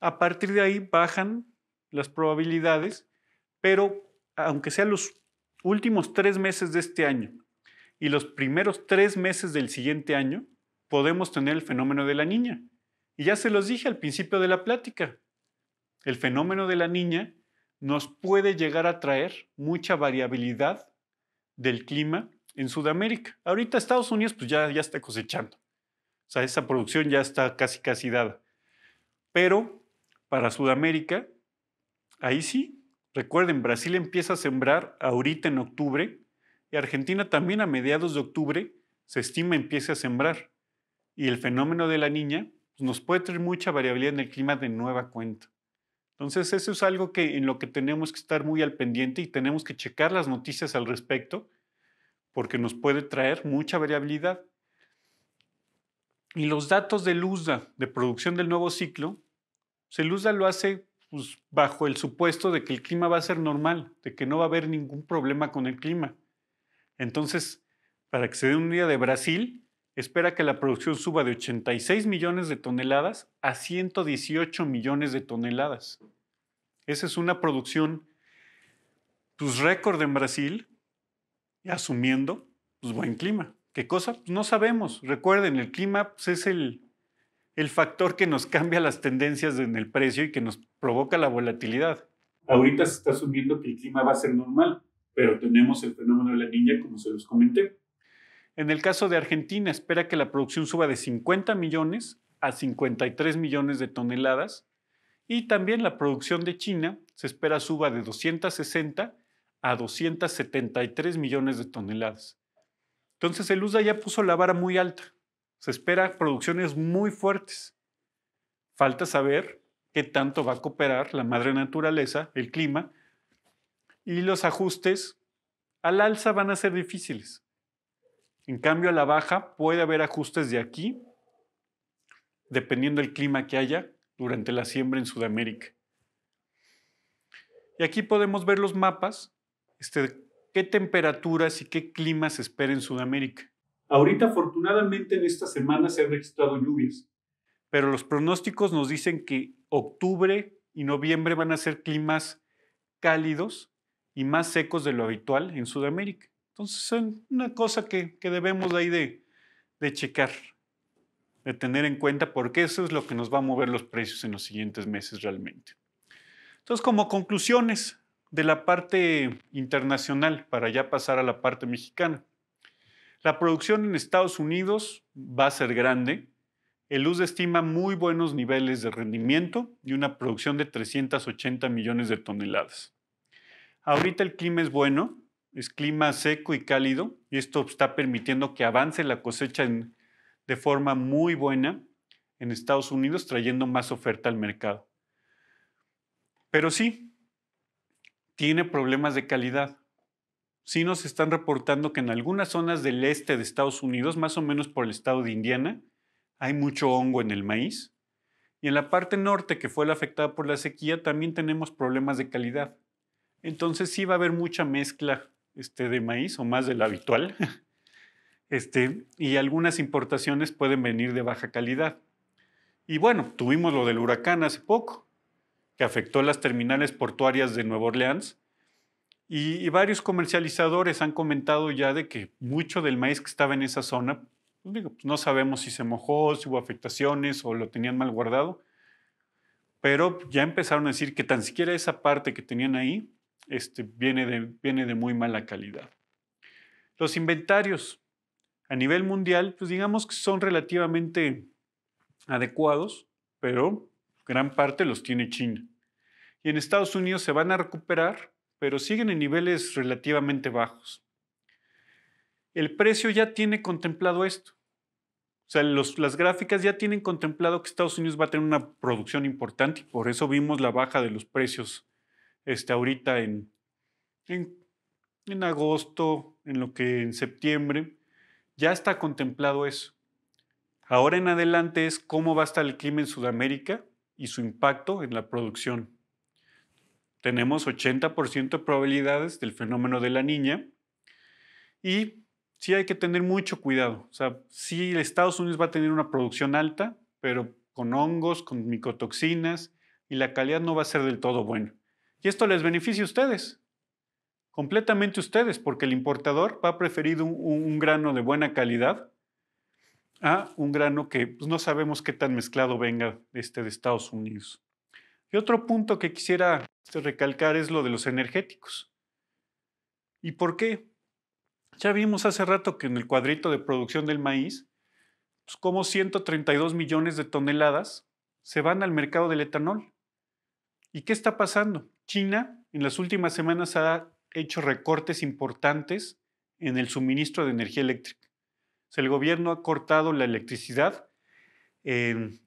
Speaker 4: A partir de ahí bajan las probabilidades, pero aunque sean los últimos tres meses de este año y los primeros tres meses del siguiente año, podemos tener el fenómeno de la niña. Y ya se los dije al principio de la plática, el fenómeno de la niña nos puede llegar a traer mucha variabilidad del clima en Sudamérica. Ahorita Estados Unidos pues ya, ya está cosechando. O sea, esa producción ya está casi casi dada. Pero para Sudamérica, ahí sí, recuerden, Brasil empieza a sembrar ahorita en octubre y Argentina también a mediados de octubre se estima empiece a sembrar. Y el fenómeno de la niña pues, nos puede traer mucha variabilidad en el clima de nueva cuenta. Entonces, eso es algo que, en lo que tenemos que estar muy al pendiente y tenemos que checar las noticias al respecto, porque nos puede traer mucha variabilidad. Y los datos de USDA de producción del nuevo ciclo Celusa lo hace pues, bajo el supuesto de que el clima va a ser normal, de que no va a haber ningún problema con el clima. Entonces, para que se dé un día de Brasil, espera que la producción suba de 86 millones de toneladas a 118 millones de toneladas. Esa es una producción pues, récord en Brasil, asumiendo pues, buen clima. ¿Qué cosa? Pues, no sabemos. Recuerden, el clima es el el factor que nos cambia las tendencias en el precio y que nos provoca la volatilidad. Ahorita se está asumiendo que el clima va a ser normal, pero tenemos el fenómeno de la niña, como se los comenté. En el caso de Argentina, espera que la producción suba de 50 millones a 53 millones de toneladas y también la producción de China se espera suba de 260 a 273 millones de toneladas. Entonces el USA ya puso la vara muy alta. Se espera producciones muy fuertes. Falta saber qué tanto va a cooperar la madre naturaleza, el clima, y los ajustes al alza van a ser difíciles. En cambio, a la baja puede haber ajustes de aquí, dependiendo del clima que haya durante la siembra en Sudamérica. Y aquí podemos ver los mapas, este, qué temperaturas y qué clima se espera en Sudamérica. Ahorita afortunadamente en esta semana se han registrado lluvias, pero los pronósticos nos dicen que octubre y noviembre van a ser climas cálidos y más secos de lo habitual en Sudamérica. Entonces es una cosa que, debemos de ahí de, de checar, de tener en cuenta, porque eso es lo que nos va a mover los precios en los siguientes meses realmente. Entonces, como conclusiones de la parte internacional, para ya pasar a la parte mexicana. La producción en Estados Unidos va a ser grande. El USDA estima muy buenos niveles de rendimiento y una producción de 380 millones de toneladas. Ahorita el clima es bueno, es clima seco y cálido y esto está permitiendo que avance la cosecha de forma muy buena en Estados Unidos, trayendo más oferta al mercado. Pero sí, tiene problemas de calidad sí nos están reportando que en algunas zonas del este de Estados Unidos, más o menos por el estado de Indiana, hay mucho hongo en el maíz. Y en la parte norte, que fue la afectada por la sequía, también tenemos problemas de calidad. Entonces sí va a haber mucha mezcla este, de maíz, o más de la habitual, este, y algunas importaciones pueden venir de baja calidad. Y bueno, tuvimos lo del huracán hace poco, que afectó las terminales portuarias de Nueva Orleans, y, varios comercializadores han comentado ya de que mucho del maíz que estaba en esa zona, pues, no sabemos si se mojó, si hubo afectaciones o lo tenían mal guardado, pero ya empezaron a decir que tan siquiera esa parte que tenían ahí este, viene, viene de muy mala calidad. Los inventarios a nivel mundial, pues digamos que son relativamente adecuados, pero gran parte los tiene China. Y en Estados Unidos se van a recuperar pero siguen en niveles relativamente bajos. El precio ya tiene contemplado esto. O sea, las gráficas ya tienen contemplado que Estados Unidos va a tener una producción importante y por eso vimos la baja de los precios este, ahorita en, en, en agosto, en lo que en septiembre. Ya está contemplado eso. Ahora en adelante es cómo va a estar el clima en Sudamérica y su impacto en la producción tenemos 80% de probabilidades del fenómeno de la niña y sí hay que tener mucho cuidado. O sea, sí Estados Unidos va a tener una producción alta, pero con hongos, con micotoxinas y la calidad no va a ser del todo buena. Y esto les beneficia a ustedes, completamente a ustedes, porque el importador va a preferir un, grano de buena calidad a un grano que pues, no sabemos qué tan mezclado venga este, de Estados Unidos. Y otro punto que quisiera este, recalcar es lo de los energéticos. ¿Y por qué? Ya vimos hace rato que en el cuadrito de producción del maíz, pues como 132 millones de toneladas se van al mercado del etanol. ¿Y qué está pasando? China en las últimas semanas ha hecho recortes importantes en el suministro de energía eléctrica. el gobierno ha cortado la electricidad en,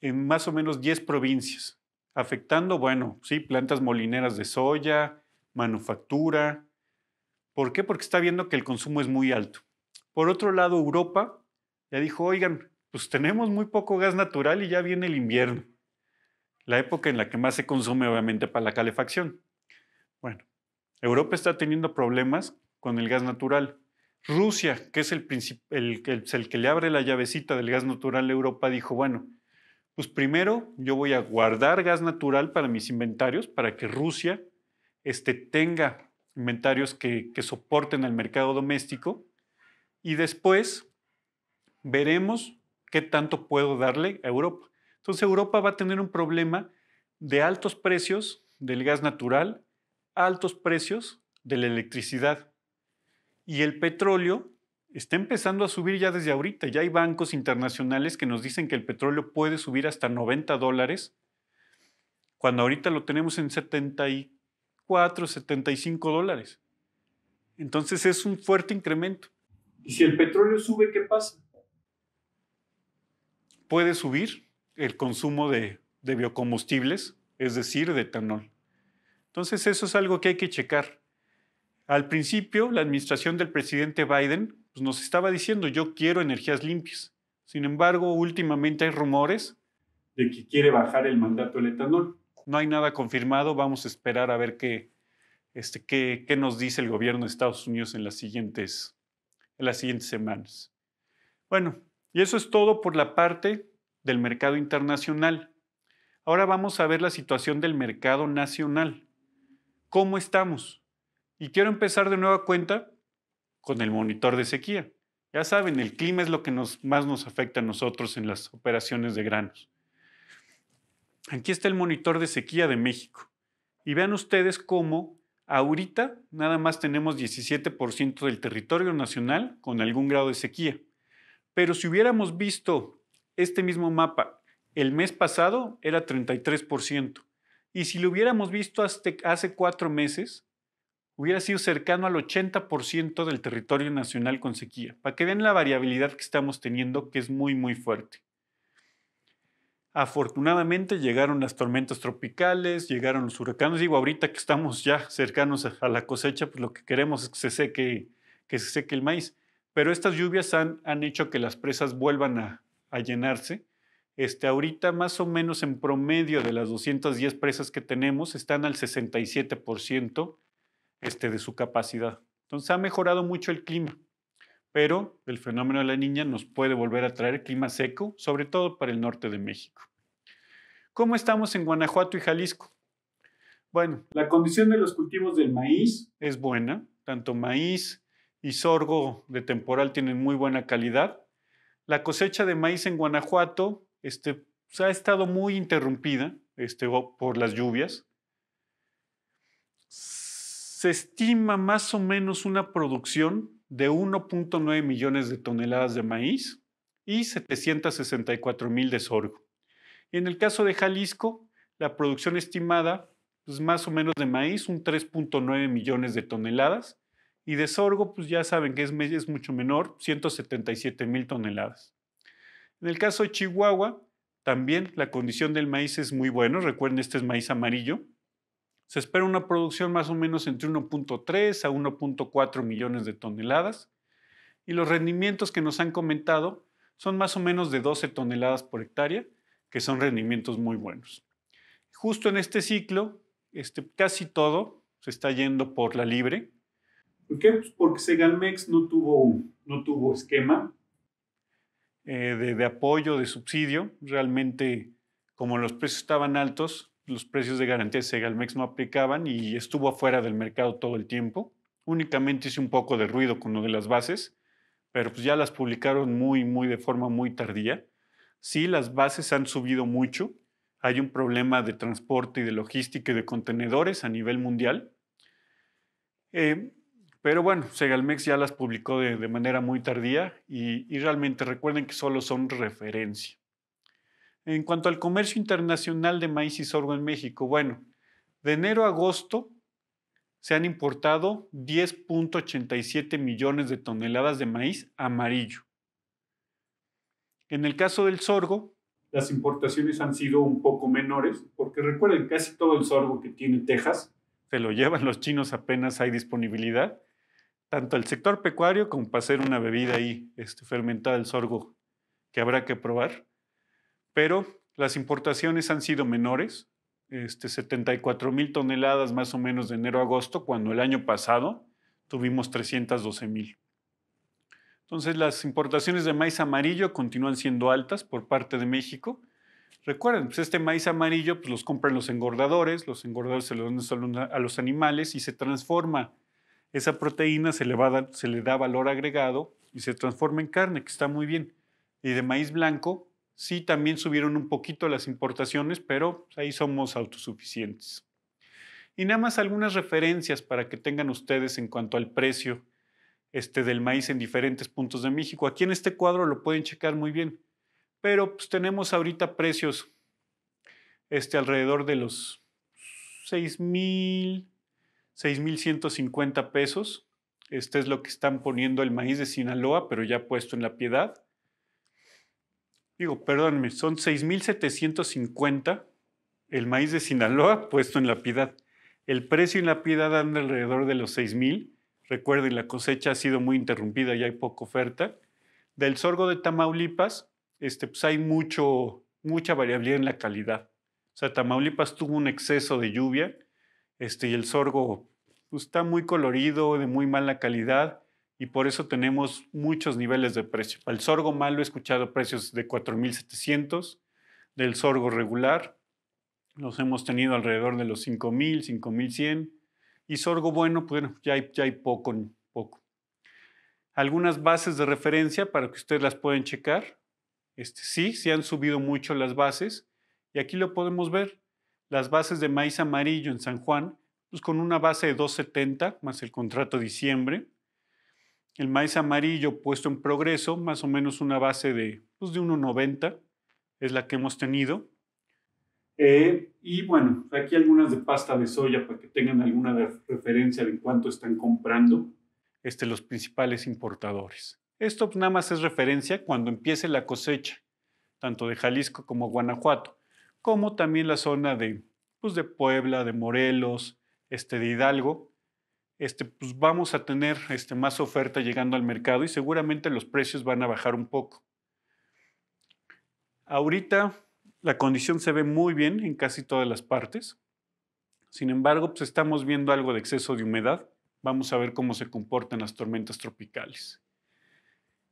Speaker 4: en más o menos 10 provincias afectando, bueno, sí, plantas molineras de soya, manufactura. ¿Por qué? Porque está viendo que el consumo es muy alto. Por otro lado, Europa ya dijo, oigan, pues tenemos muy poco gas natural y ya viene el invierno, la época en la que más se consume obviamente para la calefacción. Bueno, Europa está teniendo problemas con el gas natural. Rusia, que es el, el que le abre la llavecita del gas natural a Europa, dijo, bueno, pues primero yo voy a guardar gas natural para mis inventarios, para que Rusia este, tenga inventarios que, que soporten el mercado doméstico y después veremos qué tanto puedo darle a Europa. Entonces Europa va a tener un problema de altos precios del gas natural, altos precios de la electricidad. Y el petróleo está empezando a subir ya desde ahorita. Ya hay bancos internacionales que nos dicen que el petróleo puede subir hasta 90 dólares, cuando ahorita lo tenemos en 74, 75 dólares. Entonces es un fuerte incremento. ¿Y si el petróleo sube, qué pasa? Puede subir el consumo de, de biocombustibles, es decir, de etanol. Entonces eso es algo que hay que checar. Al principio, la administración del presidente Biden pues, nos estaba diciendo, yo quiero energías limpias. Sin embargo, últimamente hay rumores de que quiere bajar el mandato del etanol. No hay nada confirmado, vamos a esperar a ver qué, este, qué, nos dice el gobierno de Estados Unidos en las, siguientes, en las siguientes semanas. Bueno, y eso es todo por la parte del mercado internacional. Ahora vamos a ver la situación del mercado nacional. ¿Cómo estamos? Y quiero empezar de nueva cuenta con el monitor de sequía. Ya saben, el clima es lo que más nos afecta a nosotros en las operaciones de granos. Aquí está el monitor de sequía de México. Y vean ustedes cómo ahorita nada más tenemos 17% del territorio nacional con algún grado de sequía. Pero si hubiéramos visto este mismo mapa el mes pasado, era 33%. Y si lo hubiéramos visto hace cuatro meses, hubiera sido cercano al 80% del territorio nacional con sequía, para que vean la variabilidad que estamos teniendo, que es muy, muy fuerte. Afortunadamente llegaron las tormentas tropicales, llegaron los huracanes. Digo, ahorita que estamos ya cercanos a la cosecha, pues lo que queremos es que se seque, que se seque el maíz. Pero estas lluvias han, han hecho que las presas vuelvan a, llenarse. Este, ahorita más o menos en promedio de las 210 presas que tenemos están al 67% este, de su capacidad. Entonces ha mejorado mucho el clima, pero el fenómeno de la niña nos puede volver a traer clima seco, sobre todo para el norte de México. ¿Cómo estamos en Guanajuato y Jalisco? Bueno, la condición de los cultivos del maíz es buena, tanto maíz y sorgo de temporal tienen muy buena calidad. La cosecha de maíz en Guanajuato este, pues, ha estado muy interrumpida este, por las lluvias se estima más o menos una producción de 1.9 millones de toneladas de maíz y 764 mil de sorgo. en el caso de Jalisco, la producción estimada es pues, más o menos de maíz, un 3.9 millones de toneladas, y de sorgo, pues ya saben que es, es mucho menor, 177 mil toneladas. En el caso de Chihuahua, también la condición del maíz es muy buena, recuerden, este es maíz amarillo, se espera una producción más o menos entre 1.3 a 1.4 millones de toneladas y los rendimientos que nos han comentado son más o menos de 12 toneladas por hectárea, que son rendimientos muy buenos. Justo en este ciclo, este, casi todo se está yendo por la libre. ¿Por qué? Pues porque Segalmex no tuvo, no tuvo esquema eh, de apoyo, de subsidio. Realmente, como los precios estaban altos, los precios de garantía de Segalmex no aplicaban y estuvo afuera del mercado todo el tiempo. Únicamente hice un poco de ruido con lo de las bases, pero pues ya las publicaron muy, muy de forma muy tardía. Sí, las bases han subido mucho. Hay un problema de transporte y de logística y de contenedores a nivel mundial. Eh, pero bueno, Segalmex ya las publicó de, manera muy tardía y, y realmente recuerden que solo son referencia. En cuanto al comercio internacional de maíz y sorgo en México, bueno, de enero a agosto se han importado 10.87 millones de toneladas de maíz amarillo. En el caso del sorgo, las importaciones han sido un poco menores, porque recuerden, casi todo el sorgo que tiene Texas se lo llevan los chinos apenas hay disponibilidad, tanto el sector pecuario como para hacer una bebida ahí este, fermentada el sorgo que habrá que probar pero las importaciones han sido menores, este, 74 mil toneladas más o menos de enero a agosto, cuando el año pasado tuvimos 312 mil. Entonces las importaciones de maíz amarillo continúan siendo altas por parte de México. Recuerden, pues este maíz amarillo pues los compran los engordadores, los engordadores se lo dan a los animales y se transforma. Esa proteína se le, se le da valor agregado y se transforma en carne, que está muy bien. Y de maíz blanco, Sí, también subieron un poquito las importaciones, pero ahí somos autosuficientes. Y nada más algunas referencias para que tengan ustedes en cuanto al precio este, del maíz en diferentes puntos de México. Aquí en este cuadro lo pueden checar muy bien, pero pues, tenemos ahorita precios este, alrededor de los 6.000, 6.150 pesos. Este es lo que están poniendo el maíz de Sinaloa, pero ya puesto en la piedad digo, perdónme, son 6.750 el maíz de Sinaloa puesto en la piedad. El precio en la piedad anda alrededor de los 6.000. Recuerden, la cosecha ha sido muy interrumpida y hay poca oferta. Del sorgo de Tamaulipas, este, pues hay mucho, mucha variabilidad en la calidad. O sea, Tamaulipas tuvo un exceso de lluvia este, y el sorgo pues, está muy colorido, de muy mala calidad y por eso tenemos muchos niveles de precio. Al sorgo malo he escuchado precios de 4.700, del sorgo regular los hemos tenido alrededor de los 5.000, 5.100, y sorgo bueno, pues ya hay, poco, Algunas bases de referencia para que ustedes las pueden checar. Este, sí, se han subido mucho las bases, y aquí lo podemos ver. Las bases de maíz amarillo en San Juan, pues con una base de 2.70 más el contrato de diciembre, el maíz amarillo puesto en progreso, más o menos una base de, pues, de 1,90, es la que hemos tenido. Eh, y bueno, aquí algunas de pasta de soya para que tengan alguna referencia de en cuánto están comprando este, los principales importadores. Esto pues, nada más es referencia cuando empiece la cosecha, tanto de Jalisco como Guanajuato, como también la zona de, pues de Puebla, de Morelos, este, de Hidalgo, este, pues, vamos a tener este, más oferta llegando al mercado y seguramente los precios van a bajar un poco. Ahorita la condición se ve muy bien en casi todas las partes. Sin embargo, pues estamos viendo algo de exceso de humedad. Vamos a ver cómo se comportan las tormentas tropicales.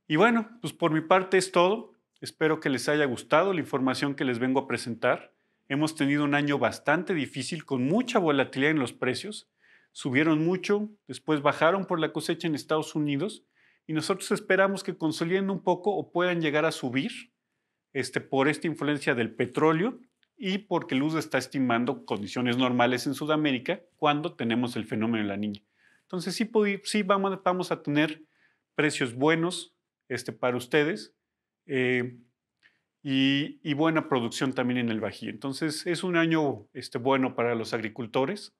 Speaker 4: Y bueno, pues por mi parte es todo. Espero que les haya gustado la información que les vengo a presentar. Hemos tenido un año bastante difícil con mucha volatilidad en los precios, subieron mucho, después bajaron por la cosecha en Estados Unidos y nosotros esperamos que consoliden un poco o puedan llegar a subir este, por esta influencia del petróleo y porque Luz está estimando condiciones normales en Sudamérica cuando tenemos el fenómeno de la niña. Entonces sí, sí vamos, a tener precios buenos este, para ustedes eh, y, buena producción también en el Bajío. Entonces es un año este, bueno para los agricultores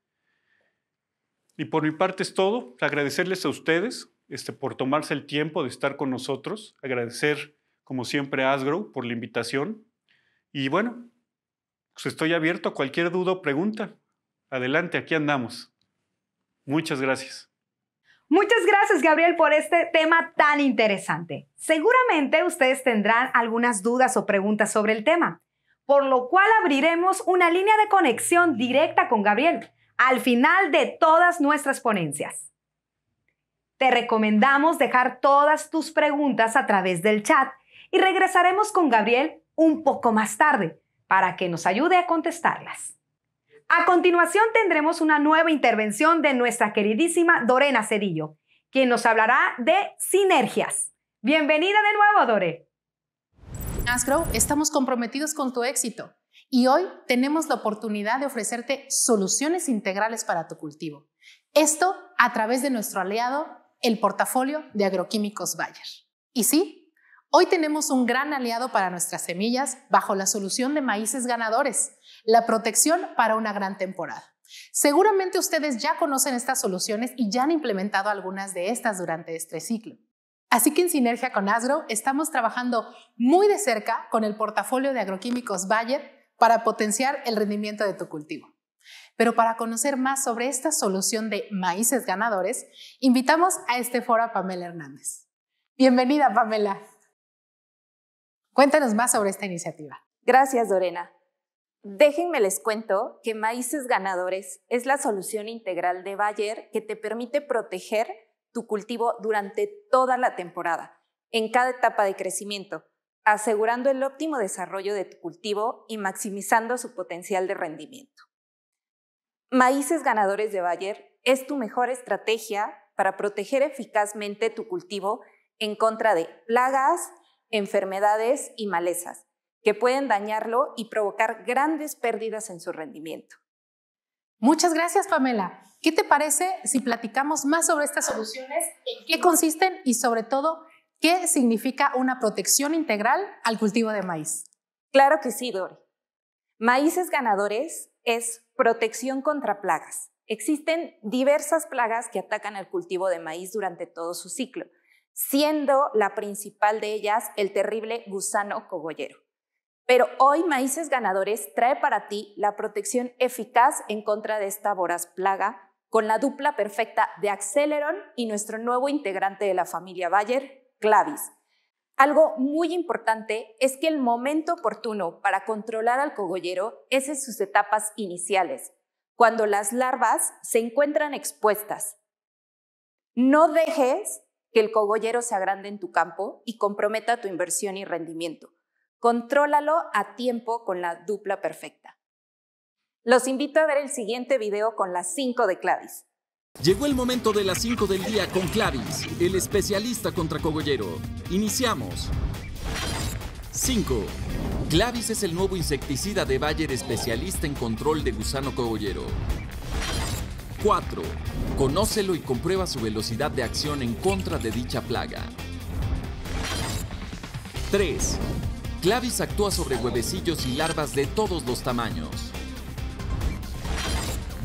Speaker 4: y por mi parte es todo. Agradecerles a ustedes este, por tomarse el tiempo de estar con nosotros. Agradecer, como siempre, a Asgrow por la invitación. Y bueno, pues estoy abierto a cualquier duda o pregunta. Adelante, aquí andamos. Muchas gracias.
Speaker 1: Muchas gracias Gabriel por este tema tan interesante. Seguramente ustedes tendrán algunas dudas o preguntas sobre el tema, por lo cual abriremos una línea de conexión directa con Gabriel al final de todas nuestras ponencias. Te recomendamos dejar todas tus preguntas a través del chat y regresaremos con Gabriel un poco más tarde para que nos ayude a contestarlas. A continuación tendremos una nueva intervención de nuestra queridísima Dorena Cedillo, quien nos hablará de sinergias. Bienvenida de nuevo, Dore.
Speaker 7: Astro, estamos comprometidos con tu éxito. Y hoy tenemos la oportunidad de ofrecerte soluciones integrales para tu cultivo. Esto a través de nuestro aliado, el portafolio de agroquímicos Bayer. Y sí, hoy tenemos un gran aliado para nuestras semillas bajo la solución de maíces ganadores, la protección para una gran temporada. Seguramente ustedes ya conocen estas soluciones y ya han implementado algunas de estas durante este ciclo. Así que en sinergia con Agro estamos trabajando muy de cerca con el portafolio de agroquímicos Bayer para potenciar el rendimiento de tu cultivo. Pero para conocer más sobre esta solución de maíces ganadores, invitamos a este foro a Pamela Hernández. Bienvenida, Pamela. Cuéntanos más sobre esta iniciativa.
Speaker 9: Gracias, Dorena. Déjenme les cuento que Maíces Ganadores es la solución integral de Bayer que te permite proteger tu cultivo durante toda la temporada, en cada etapa de crecimiento, asegurando el óptimo desarrollo de tu cultivo y maximizando su potencial de rendimiento. Maíces ganadores de Bayer es tu mejor estrategia para proteger eficazmente tu cultivo en contra de plagas, enfermedades y malezas que pueden dañarlo y provocar grandes pérdidas en su rendimiento.
Speaker 7: Muchas gracias, Pamela. ¿Qué te parece si platicamos más sobre estas soluciones, en qué consisten y sobre todo ¿Qué significa una protección integral al cultivo de maíz? Claro que
Speaker 9: sí, Dori. Maíces ganadores es protección contra plagas. Existen diversas plagas que atacan al cultivo de maíz durante todo su ciclo, siendo la principal de ellas el terrible gusano cogollero. Pero hoy Maíces Ganadores trae para ti la protección eficaz en contra de esta voraz plaga con la dupla perfecta de Acceleron y nuestro nuevo integrante de la familia Bayer, clavis. Algo muy importante es que el momento oportuno para controlar al cogollero es en sus etapas iniciales, cuando las larvas se encuentran expuestas. No dejes que el cogollero se agrande en tu campo y comprometa tu inversión y rendimiento. Contrólalo a tiempo con la dupla perfecta. Los invito a ver el siguiente video con las 5
Speaker 2: de Clavis. Llegó el momento de las 5 del día con Clavis, el especialista contra Cogollero. Iniciamos. 5. Clavis es el nuevo insecticida de Bayer especialista en control de gusano cogollero. 4. Conócelo y comprueba su velocidad de acción en contra de dicha plaga. 3. Clavis actúa sobre huevecillos y larvas de todos los tamaños.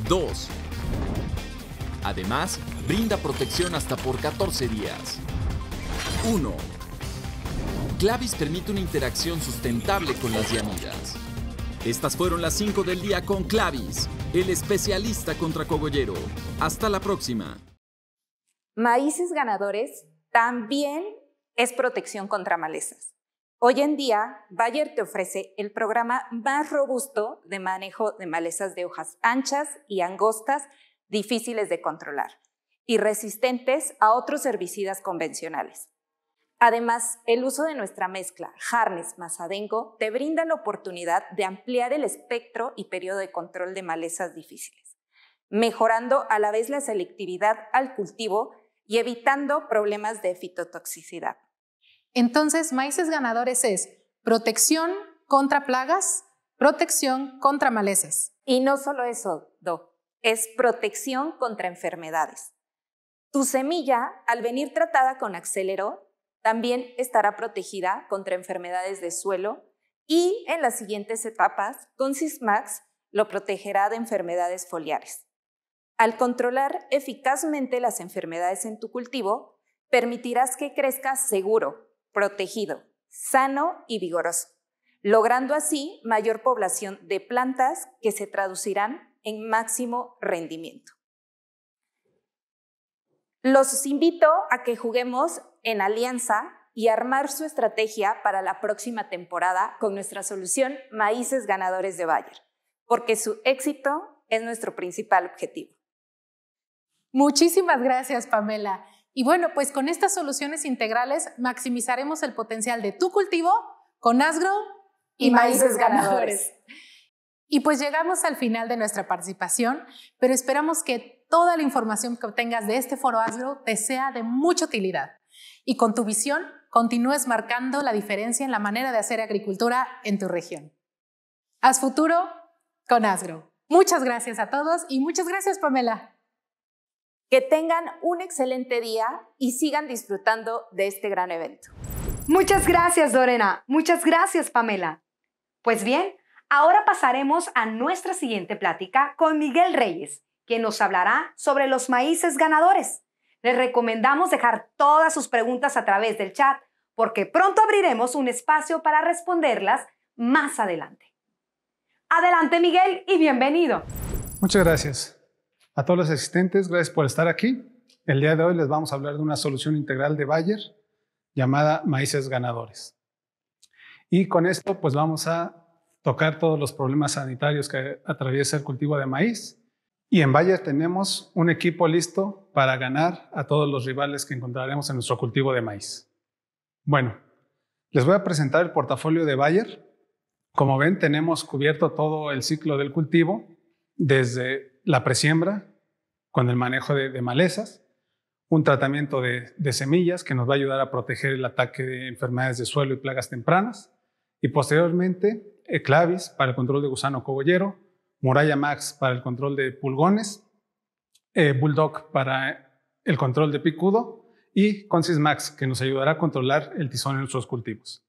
Speaker 2: 2. Además, brinda protección hasta por 14 días. 1. Clavis permite una interacción sustentable con las llanillas. Estas fueron las 5 del día con Clavis, el especialista contra cogollero. Hasta la próxima.
Speaker 9: Maíces ganadores también es protección contra malezas. Hoy en día, Bayer te ofrece el programa más robusto de manejo de malezas de hojas anchas y angostas difíciles de controlar y resistentes a otros herbicidas convencionales. Además, el uso de nuestra mezcla Harness más te brinda la oportunidad de ampliar el espectro y periodo de control de malezas difíciles, mejorando a la vez la selectividad al cultivo y evitando problemas de fitotoxicidad.
Speaker 7: Entonces, maíces ganadores es protección contra plagas, protección contra malezas.
Speaker 9: Y no solo eso, Do es protección contra enfermedades. Tu semilla, al venir tratada con Accelero, también estará protegida contra enfermedades de suelo y en las siguientes etapas, con Sismax, lo protegerá de enfermedades foliares. Al controlar eficazmente las enfermedades en tu cultivo, permitirás que crezca seguro, protegido, sano y vigoroso, logrando así mayor población de plantas que se traducirán en máximo rendimiento. Los invito a que juguemos en alianza y armar su estrategia para la próxima temporada con nuestra solución Maíces Ganadores de Bayer, porque su éxito es nuestro principal objetivo.
Speaker 7: Muchísimas gracias, Pamela. Y bueno, pues con estas soluciones integrales maximizaremos el potencial de tu cultivo con Asgro y, maíces, ganadores. Y pues llegamos al final de nuestra participación, pero esperamos que toda la información que obtengas de este foro Agro te sea de mucha utilidad y con tu visión continúes marcando la diferencia en la manera de hacer agricultura en tu región. Haz futuro con ASGRO. Muchas gracias a todos y muchas gracias Pamela.
Speaker 9: Que tengan un excelente día y sigan disfrutando de este
Speaker 1: gran evento. Muchas gracias Dorena, muchas gracias Pamela. Pues bien, Ahora pasaremos a nuestra siguiente plática con Miguel Reyes, quien nos hablará sobre los maíces ganadores. Les recomendamos dejar todas sus preguntas a través del chat porque pronto abriremos un espacio para responderlas más adelante. Adelante Miguel y bienvenido.
Speaker 3: Muchas gracias. A todos los asistentes, gracias por estar aquí. El día de hoy les vamos a hablar de una solución integral de Bayer llamada maíces ganadores. Y con esto pues vamos a tocar todos los problemas sanitarios que atraviesa el cultivo de maíz. Y en Bayer tenemos un equipo listo para ganar a todos los rivales que encontraremos en nuestro cultivo de maíz. Bueno, les voy a presentar el portafolio de Bayer. Como ven, tenemos cubierto todo el ciclo del cultivo, desde la presiembra, con el manejo de, malezas, un tratamiento de, semillas que nos va a ayudar a proteger el ataque de enfermedades de suelo y plagas tempranas, y posteriormente eh, clavis para el control de gusano cogollero, Muralla Max para el control de pulgones, eh, Bulldog para el control de picudo y Consis Max que nos ayudará a controlar el tizón en nuestros cultivos.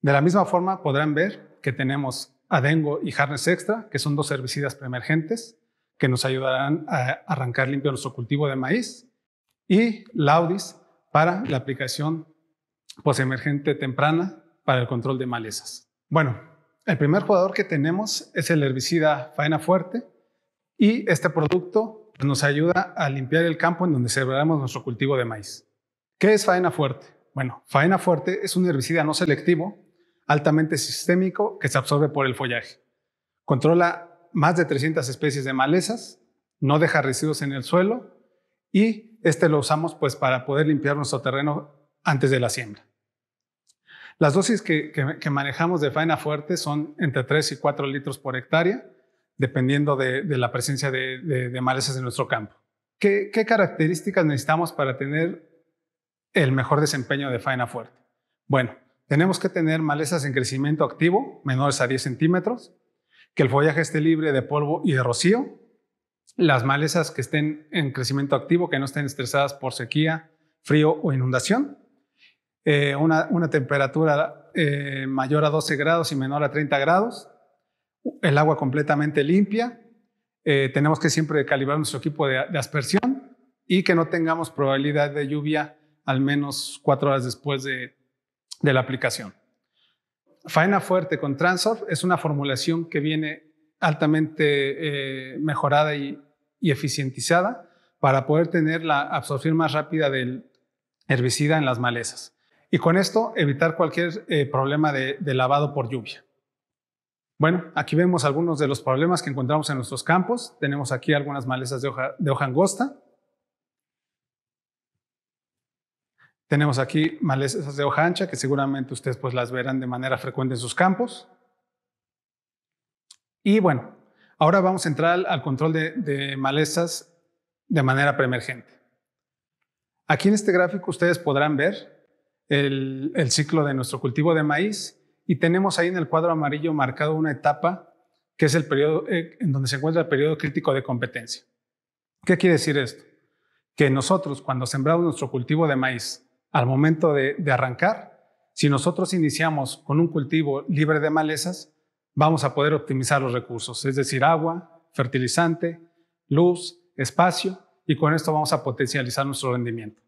Speaker 3: De la misma forma podrán ver que tenemos Adengo y Harness Extra, que son dos herbicidas preemergentes que nos ayudarán a arrancar limpio nuestro cultivo de maíz, y Laudis para la aplicación posemergente temprana para el control de malezas. Bueno, el primer jugador que tenemos es el herbicida Faena Fuerte y este producto nos ayuda a limpiar el campo en donde celebramos nuestro cultivo de maíz. ¿Qué es Faena Fuerte? Bueno, Faena Fuerte es un herbicida no selectivo, altamente sistémico que se absorbe por el follaje. Controla más de 300 especies de malezas, no deja residuos en el suelo y este lo usamos pues para poder limpiar nuestro terreno antes de la siembra. Las dosis que, manejamos de faena fuerte son entre 3 y 4 litros por hectárea, dependiendo de, la presencia de, malezas en nuestro campo. ¿Qué, ¿Qué características necesitamos para tener el mejor desempeño de faena fuerte? Bueno, tenemos que tener malezas en crecimiento activo, menores a 10 centímetros, que el follaje esté libre de polvo y de rocío, las malezas que estén en crecimiento activo, que no estén estresadas por sequía, frío o inundación, eh, una, temperatura eh, mayor a 12 grados y menor a 30 grados, el agua completamente limpia, eh, tenemos que siempre calibrar nuestro equipo de, aspersión y que no tengamos probabilidad de lluvia al menos cuatro horas después de, la aplicación. Faena Fuerte con Transor es una formulación que viene altamente mejorada y, y, eficientizada para poder tener la absorción más rápida del herbicida en las malezas y con esto evitar cualquier eh, problema de, lavado por lluvia. Bueno, aquí vemos algunos de los problemas que encontramos en nuestros campos. Tenemos aquí algunas malezas de hoja, angosta. Tenemos aquí malezas de hoja ancha que seguramente ustedes pues las verán de manera frecuente en sus campos. Y bueno, ahora vamos a entrar al control de, de malezas de manera preemergente. Aquí en este gráfico ustedes podrán ver el, ciclo de nuestro cultivo de maíz y tenemos ahí en el cuadro amarillo marcado una etapa que es el periodo eh, en donde se encuentra el periodo crítico de competencia. ¿Qué quiere decir esto? Que nosotros cuando sembramos nuestro cultivo de maíz al momento de, de arrancar, si nosotros iniciamos con un cultivo libre de malezas, vamos a poder optimizar los recursos, es decir, agua, fertilizante, luz, espacio, y con esto vamos a potencializar nuestro rendimiento.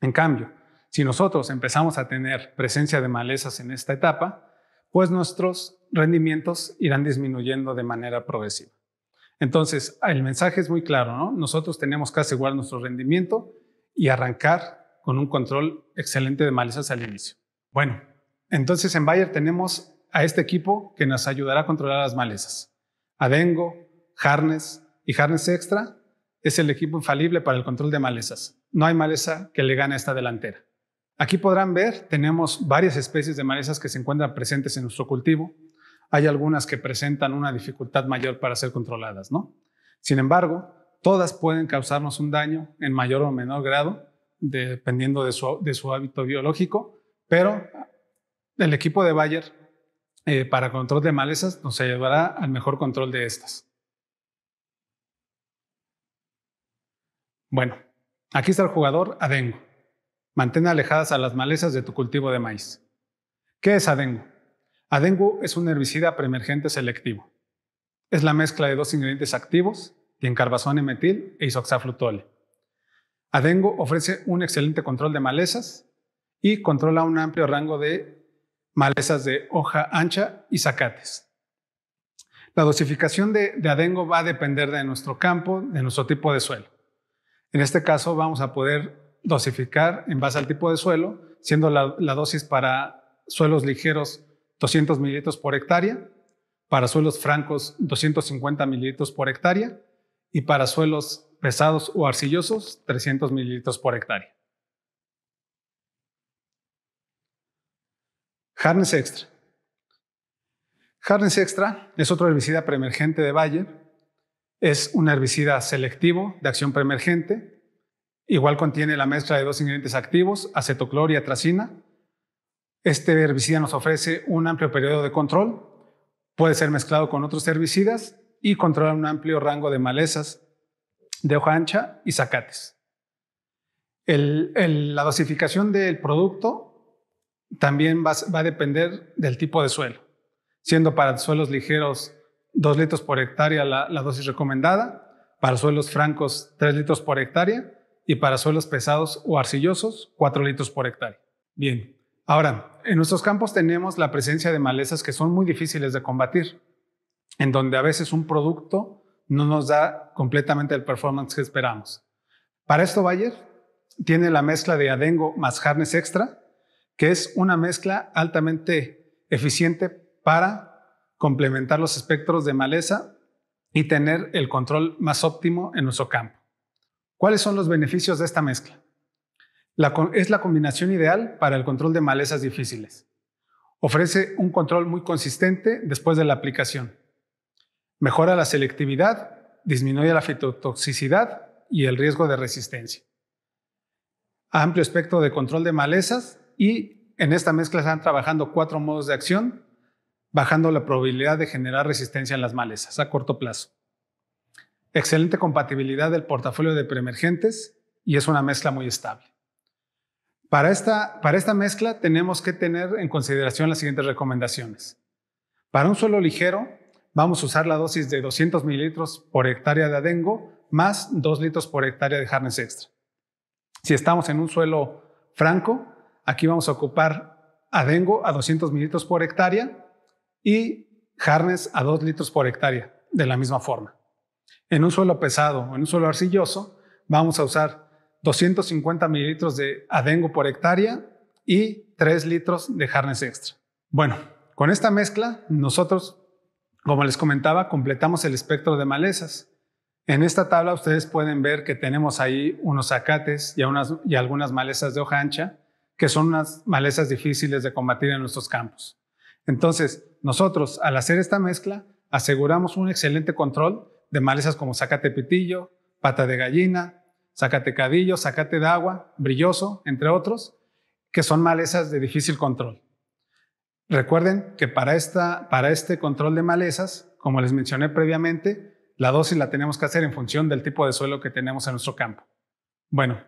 Speaker 3: En cambio, si nosotros empezamos a tener presencia de malezas en esta etapa, pues nuestros rendimientos irán disminuyendo de manera progresiva. Entonces, el mensaje es muy claro, ¿no? Nosotros tenemos que asegurar nuestro rendimiento y arrancar con un control excelente de malezas al inicio. Bueno, entonces en Bayer tenemos a este equipo que nos ayudará a controlar las malezas. Adengo, Harness y Harness Extra es el equipo infalible para el control de malezas. No hay maleza que le gane a esta delantera. Aquí podrán ver, tenemos varias especies de malezas que se encuentran presentes en nuestro cultivo. Hay algunas que presentan una dificultad mayor para ser controladas, ¿no? Sin embargo, todas pueden causarnos un daño en mayor o menor grado, dependiendo de su, hábito biológico, pero el equipo de Bayer eh, para control de malezas nos ayudará al mejor control de estas. Bueno, aquí está el jugador Adengo. Mantén alejadas a las malezas de tu cultivo de maíz. ¿Qué es ADENGO? ADENGO es un herbicida preemergente selectivo. Es la mezcla de dos ingredientes activos, y metil e isoxaflutole. ADENGO ofrece un excelente control de malezas y controla un amplio rango de malezas de hoja ancha y zacates. La dosificación de, adengo va a depender de nuestro campo, de nuestro tipo de suelo. En este caso vamos a poder dosificar en base al tipo de suelo, siendo la, dosis para suelos ligeros 200 mililitros por hectárea, para suelos francos 250 mililitros por hectárea y para suelos pesados o arcillosos 300 mililitros por hectárea. Harness extra. Harness extra es otro herbicida preemergente de Bayer. Es un herbicida selectivo de acción preemergente Igual contiene la mezcla de dos ingredientes activos, acetoclor y atracina. Este herbicida nos ofrece un amplio periodo de control, puede ser mezclado con otros herbicidas y controla un amplio rango de malezas de hoja ancha y zacates. la dosificación del producto también va, a depender del tipo de suelo, siendo para suelos ligeros 2 litros por hectárea la, la, dosis recomendada, para suelos francos 3 litros por hectárea y para suelos pesados o arcillosos 4 litros por hectárea. Bien, ahora, en nuestros campos tenemos la presencia de malezas que son muy difíciles de combatir, en donde a veces un producto no nos da completamente el performance que esperamos. Para esto Bayer tiene la mezcla de adengo más harness extra, que es una mezcla altamente eficiente para complementar los espectros de maleza y tener el control más óptimo en nuestro campo. ¿Cuáles son los beneficios de esta mezcla? es la combinación ideal para el control de malezas difíciles. Ofrece un control muy consistente después de la aplicación. Mejora la selectividad, disminuye la fitotoxicidad y el riesgo de resistencia. Amplio espectro de control de malezas y en esta mezcla están trabajando cuatro modos de acción, bajando la probabilidad de generar resistencia en las malezas a corto plazo excelente compatibilidad del portafolio de preemergentes y es una mezcla muy estable. Para esta, para esta mezcla tenemos que tener en consideración las siguientes recomendaciones. Para un suelo ligero, vamos a usar la dosis de 200 mililitros por hectárea de adengo más 2 litros por hectárea de harness extra. Si estamos en un suelo franco, aquí vamos a ocupar adengo a 200 mililitros por hectárea y harness a 2 litros por hectárea, de la misma forma. En un suelo pesado en un suelo arcilloso, vamos a usar 250 mililitros de adengo por hectárea y 3 litros de harness extra. Bueno, con esta mezcla, nosotros, como les comentaba, completamos el espectro de malezas. En esta tabla ustedes pueden ver que tenemos ahí unos acates y, y algunas malezas de hoja ancha, que son unas malezas difíciles de combatir en nuestros campos. Entonces, nosotros, al hacer esta mezcla, aseguramos un excelente control de malezas como zacate pitillo, pata de gallina, zacatecadillo, cadillo, zacate de agua, brilloso, entre otros, que son malezas de difícil control. Recuerden que para, esta, para este control de malezas, como les mencioné previamente, la dosis la tenemos que hacer en función del tipo de suelo que tenemos en nuestro campo. Bueno,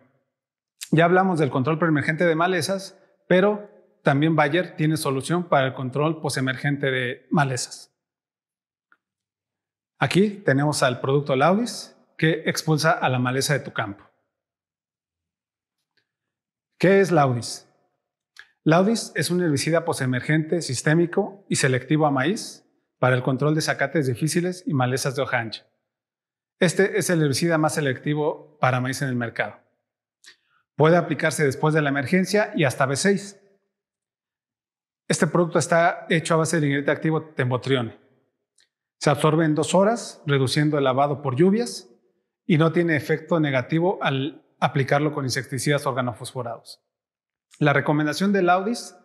Speaker 3: ya hablamos del control preemergente de malezas, pero también Bayer tiene solución para el control posemergente de malezas. Aquí tenemos al producto Laudis que expulsa a la maleza de tu campo. ¿Qué es Laudis? Laudis es un herbicida posemergente sistémico y selectivo a maíz para el control de zacates difíciles y malezas de hoja ancha. Este es el herbicida más selectivo para maíz en el mercado. Puede aplicarse después de la emergencia y hasta B6. Este producto está hecho a base del ingrediente activo tembotrione, se absorbe en dos horas, reduciendo el lavado por lluvias y no tiene efecto negativo al aplicarlo con insecticidas organofosforados. La recomendación del Audis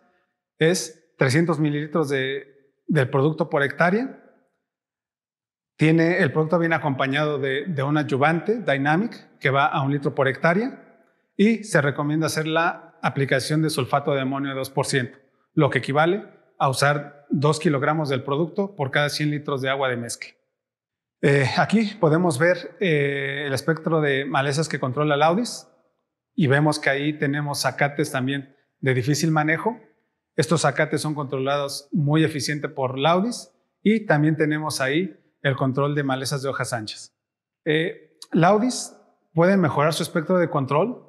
Speaker 3: es 300 mililitros de, del producto por hectárea. Tiene, el producto bien acompañado de, un adyuvante Dynamic que va a un litro por hectárea y se recomienda hacer la aplicación de sulfato de amonio 2%, lo que equivale a usar 2 kilogramos del producto por cada 100 litros de agua de mezcla. Eh, aquí podemos ver eh, el espectro de malezas que controla Laudis y vemos que ahí tenemos zacates también de difícil manejo. Estos zacates son controlados muy eficiente por Laudis y también tenemos ahí el control de malezas de hojas anchas. Eh, Laudis puede mejorar su espectro de control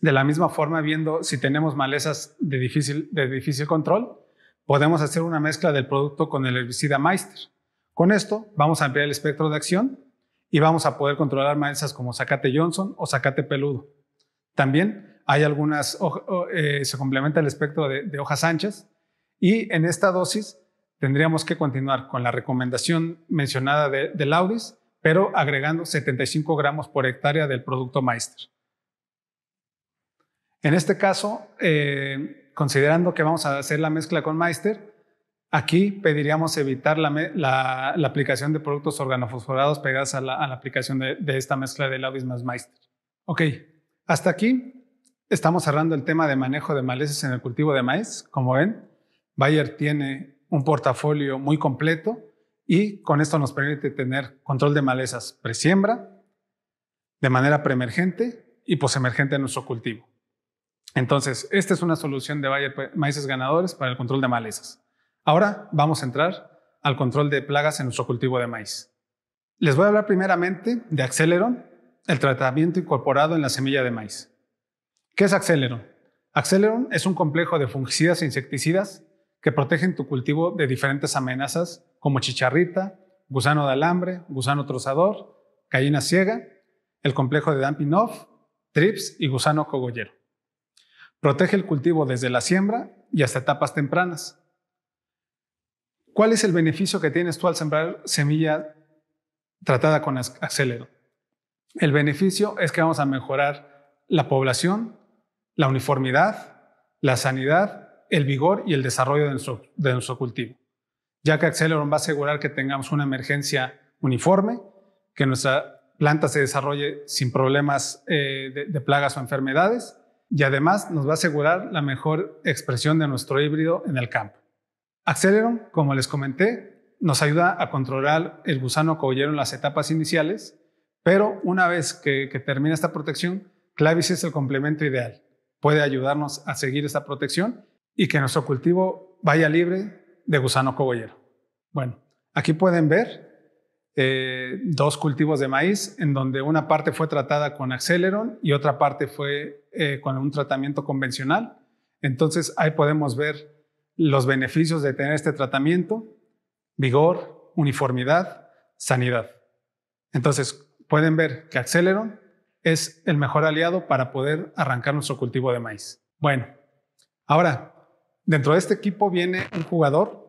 Speaker 3: de la misma forma viendo si tenemos malezas de difícil, de difícil control podemos hacer una mezcla del producto con el herbicida Meister. Con esto vamos a ampliar el espectro de acción y vamos a poder controlar malezas como zacate Johnson o zacate peludo. También hay algunas, eh, se complementa el espectro de, hojas anchas y en esta dosis tendríamos que continuar con la recomendación mencionada de, del laudis pero agregando 75 gramos por hectárea del producto Meister. En este caso, eh, considerando que vamos a hacer la mezcla con Meister, aquí pediríamos evitar la, aplicación de productos organofosforados pegados a la, aplicación de, esta mezcla de Lavis más Meister. Ok, hasta aquí estamos cerrando el tema de manejo de malezas en el cultivo de maíz. Como ven, Bayer tiene un portafolio muy completo y con esto nos permite tener control de malezas presiembra, de manera preemergente y posemergente en nuestro cultivo. Entonces, esta es una solución de pues, maíces ganadores para el control de malezas. Ahora vamos a entrar al control de plagas en nuestro cultivo de maíz. Les voy a hablar primeramente de Acceleron, el tratamiento incorporado en la semilla de maíz. ¿Qué es Acceleron? Acceleron es un complejo de fungicidas e insecticidas que protegen tu cultivo de diferentes amenazas como chicharrita, gusano de alambre, gusano trozador, gallina ciega, el complejo de off, trips y gusano cogollero. Protege el cultivo desde la siembra y hasta etapas tempranas. ¿Cuál es el beneficio que tienes tú al sembrar semilla tratada con acelero? El beneficio es que vamos a mejorar la población, la uniformidad, la sanidad, el vigor y el desarrollo de nuestro, cultivo, ya que Acceleron va a asegurar que tengamos una emergencia uniforme, que nuestra planta se desarrolle sin problemas eh, de plagas o enfermedades y además nos va a asegurar la mejor expresión de nuestro híbrido en el campo. Acceleron, como les comenté, nos ayuda a controlar el gusano cogollero en las etapas iniciales, pero una vez que, termina esta protección, Clavis es el complemento ideal. Puede ayudarnos a seguir esta protección y que nuestro cultivo vaya libre de gusano cogollero. Bueno, aquí pueden ver eh, dos cultivos de maíz, en donde una parte fue tratada con Acceleron y otra parte fue eh, con un tratamiento convencional. Entonces ahí podemos ver los beneficios de tener este tratamiento, vigor, uniformidad, sanidad. Entonces pueden ver que Acceleron es el mejor aliado para poder arrancar nuestro cultivo de maíz. Bueno, ahora, dentro de este equipo viene un jugador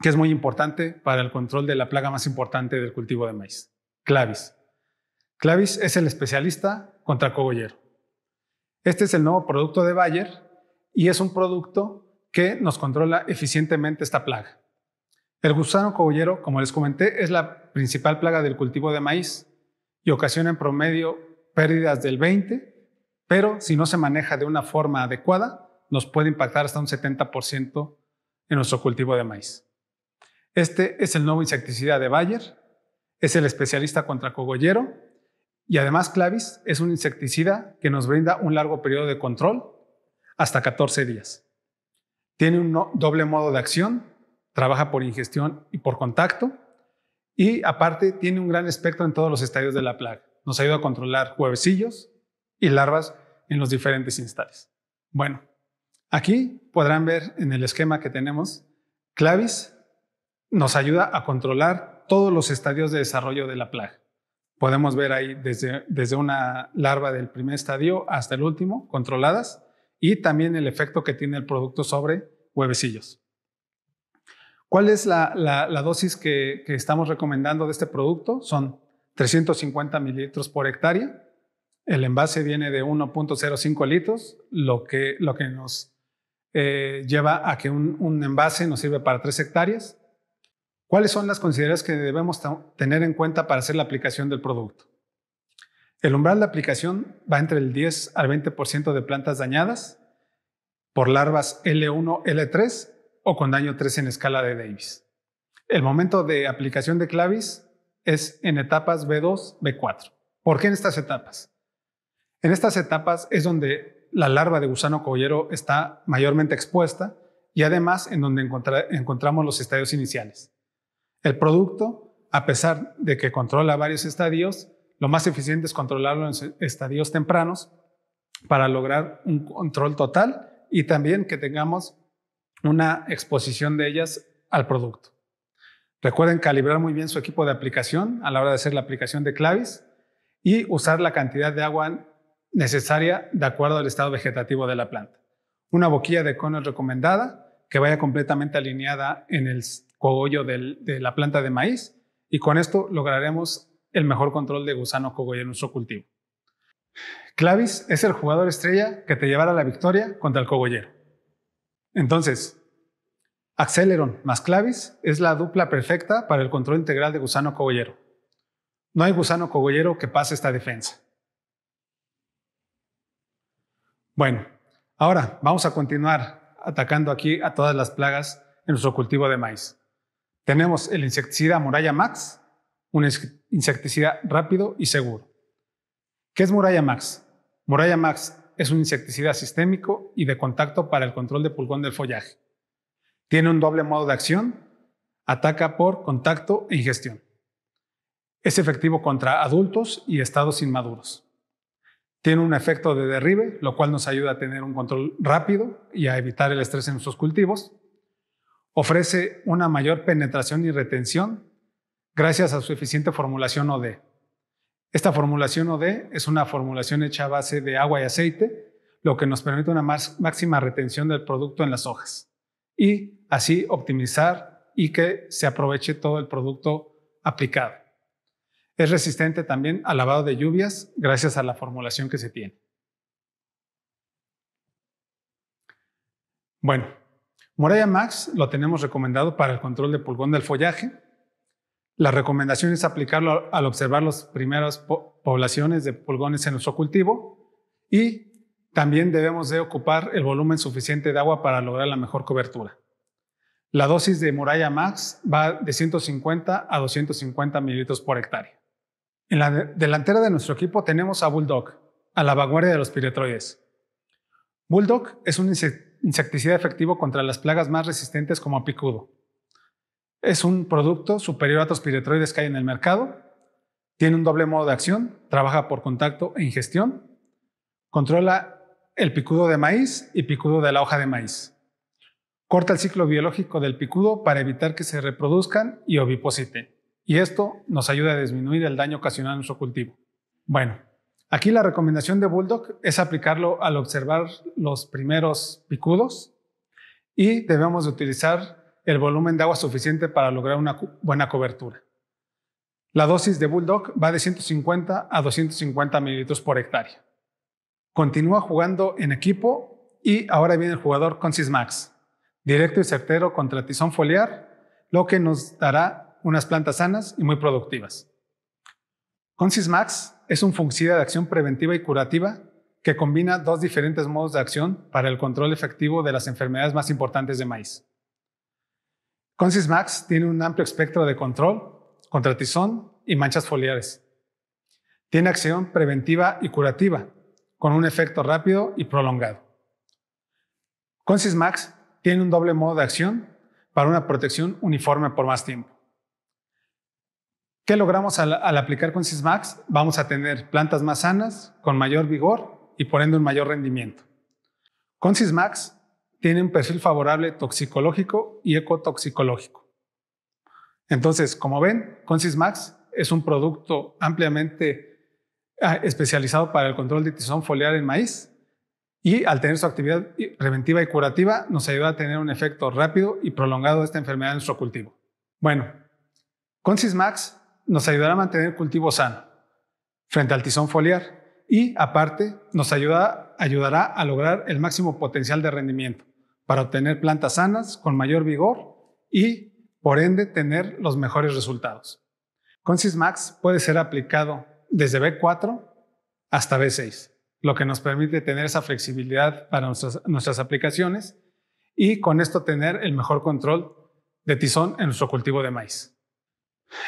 Speaker 3: que es muy importante para el control de la plaga más importante del cultivo de maíz, Clavis. Clavis es el especialista contra cogollero. Este es el nuevo producto de Bayer y es un producto que nos controla eficientemente esta plaga. El gusano cogollero, como les comenté, es la principal plaga del cultivo de maíz y ocasiona en promedio pérdidas del 20, pero si no se maneja de una forma adecuada, nos puede impactar hasta un 70% en nuestro cultivo de maíz. Este es el nuevo insecticida de Bayer, es el especialista contra cogollero y además Clavis es un insecticida que nos brinda un largo periodo de control, hasta 14 días. Tiene un doble modo de acción, trabaja por ingestión y por contacto y aparte tiene un gran espectro en todos los estadios de la plaga. Nos ayuda a controlar huevecillos y larvas en los diferentes instales. Bueno, aquí podrán ver en el esquema que tenemos clavis nos ayuda a controlar todos los estadios de desarrollo de la plaga. Podemos ver ahí desde, desde una larva del primer estadio hasta el último, controladas, y también el efecto que tiene el producto sobre huevecillos. ¿Cuál es la, dosis que, estamos recomendando de este producto? Son 350 mililitros por hectárea. El envase viene de 1.05 litros, lo que, lo que nos eh, lleva a que un, envase nos sirve para tres hectáreas. ¿Cuáles son las consideraciones que debemos tener en cuenta para hacer la aplicación del producto? El umbral de aplicación va entre el 10 al 20% de plantas dañadas por larvas L1, L3 o con daño 3 en escala de Davis. El momento de aplicación de clavis es en etapas B2, B4. ¿Por qué en estas etapas? En estas etapas es donde la larva de gusano cogollero está mayormente expuesta y además en donde encontramos los estadios iniciales. El producto, a pesar de que controla varios estadios, lo más eficiente es controlarlo en estadios tempranos para lograr un control total y también que tengamos una exposición de ellas al producto. Recuerden calibrar muy bien su equipo de aplicación a la hora de hacer la aplicación de clavis y usar la cantidad de agua necesaria de acuerdo al estado vegetativo de la planta. Una boquilla de cono es recomendada que vaya completamente alineada en el cogollo de la planta de maíz y con esto lograremos el mejor control de gusano cogollero en nuestro cultivo. Clavis es el jugador estrella que te llevará la victoria contra el cogollero. Entonces, Acceleron más Clavis es la dupla perfecta para el control integral de gusano cogollero. No hay gusano cogollero que pase esta defensa. Bueno, ahora vamos a continuar atacando aquí a todas las plagas en nuestro cultivo de maíz. Tenemos el insecticida Muralla Max, un insecticida rápido y seguro. ¿Qué es Muralla Max? Muralla Max es un insecticida sistémico y de contacto para el control de pulgón del follaje. Tiene un doble modo de acción, ataca por contacto e ingestión. Es efectivo contra adultos y estados inmaduros. Tiene un efecto de derribe, lo cual nos ayuda a tener un control rápido y a evitar el estrés en nuestros cultivos ofrece una mayor penetración y retención gracias a su eficiente formulación OD. Esta formulación OD es una formulación hecha a base de agua y aceite, lo que nos permite una máxima retención del producto en las hojas y así optimizar y que se aproveche todo el producto aplicado. Es resistente también al lavado de lluvias gracias a la formulación que se tiene. Bueno, Muralla Max lo tenemos recomendado para el control de pulgón del follaje. La recomendación es aplicarlo al observar las primeras poblaciones de pulgones en nuestro cultivo y también debemos de ocupar el volumen suficiente de agua para lograr la mejor cobertura. La dosis de Muralla Max va de 150 a 250 mililitros por hectárea. En la delantera de nuestro equipo tenemos a Bulldog, a la vanguardia de los piretroides. Bulldog es un insecto insecticida efectivo contra las plagas más resistentes como picudo. Es un producto superior a otros piretroides que hay en el mercado. Tiene un doble modo de acción, trabaja por contacto e ingestión. Controla el picudo de maíz y picudo de la hoja de maíz. Corta el ciclo biológico del picudo para evitar que se reproduzcan y ovipositen. Y esto nos ayuda a disminuir el daño ocasionado en nuestro cultivo. Bueno, Aquí la recomendación de Bulldog es aplicarlo al observar los primeros picudos y debemos utilizar el volumen de agua suficiente para lograr una buena cobertura. La dosis de Bulldog va de 150 a 250 mililitros por hectárea. Continúa jugando en equipo y ahora viene el jugador con Cismax, directo y certero contra tizón foliar, lo que nos dará unas plantas sanas y muy productivas. Con es un fungicida de acción preventiva y curativa que combina dos diferentes modos de acción para el control efectivo de las enfermedades más importantes de maíz. Consysmax tiene un amplio espectro de control contra tizón y manchas foliares. Tiene acción preventiva y curativa, con un efecto rápido y prolongado. Consysmax tiene un doble modo de acción para una protección uniforme por más tiempo. ¿Qué logramos al, aplicar con Vamos a tener plantas más sanas, con mayor vigor y por ende un mayor rendimiento. Con tiene un perfil favorable toxicológico y ecotoxicológico. Entonces, como ven, con es un producto ampliamente ah, especializado para el control de tizón foliar en maíz y al tener su actividad preventiva y curativa nos ayuda a tener un efecto rápido y prolongado de esta enfermedad en nuestro cultivo. Bueno, con nos ayudará a mantener el cultivo sano frente al tizón foliar y aparte nos ayudará a lograr el máximo potencial de rendimiento para obtener plantas sanas con mayor vigor y por ende tener los mejores resultados. Con Sysmax puede ser aplicado desde B4 hasta B6, lo que nos permite tener esa flexibilidad para nuestras, nuestras aplicaciones y con esto tener el mejor control de tizón en nuestro cultivo de maíz.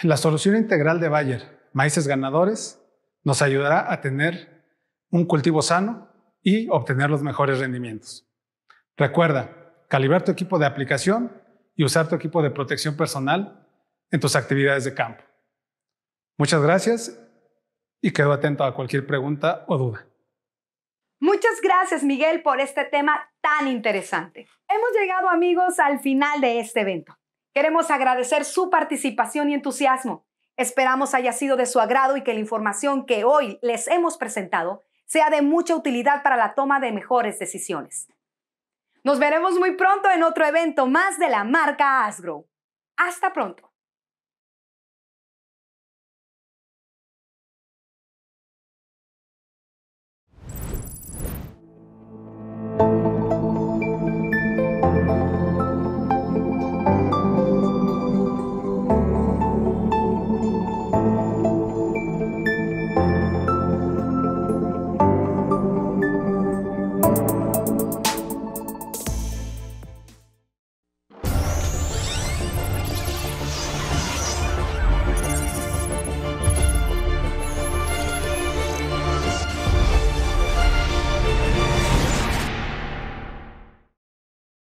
Speaker 3: La solución integral de Bayer, maíces ganadores, nos ayudará a tener un cultivo sano y obtener los mejores rendimientos. Recuerda, calibrar tu equipo de aplicación y usar tu equipo de protección personal en tus actividades de campo. Muchas gracias y quedo atento a cualquier pregunta o duda.
Speaker 1: Muchas gracias Miguel por este tema tan interesante. Hemos llegado amigos al final de este evento. Queremos agradecer su participación y entusiasmo. Esperamos haya sido de su agrado y que la información que hoy les hemos presentado sea de mucha utilidad para la toma de mejores decisiones. Nos veremos muy pronto en otro evento más de la marca Asgrow. Hasta pronto.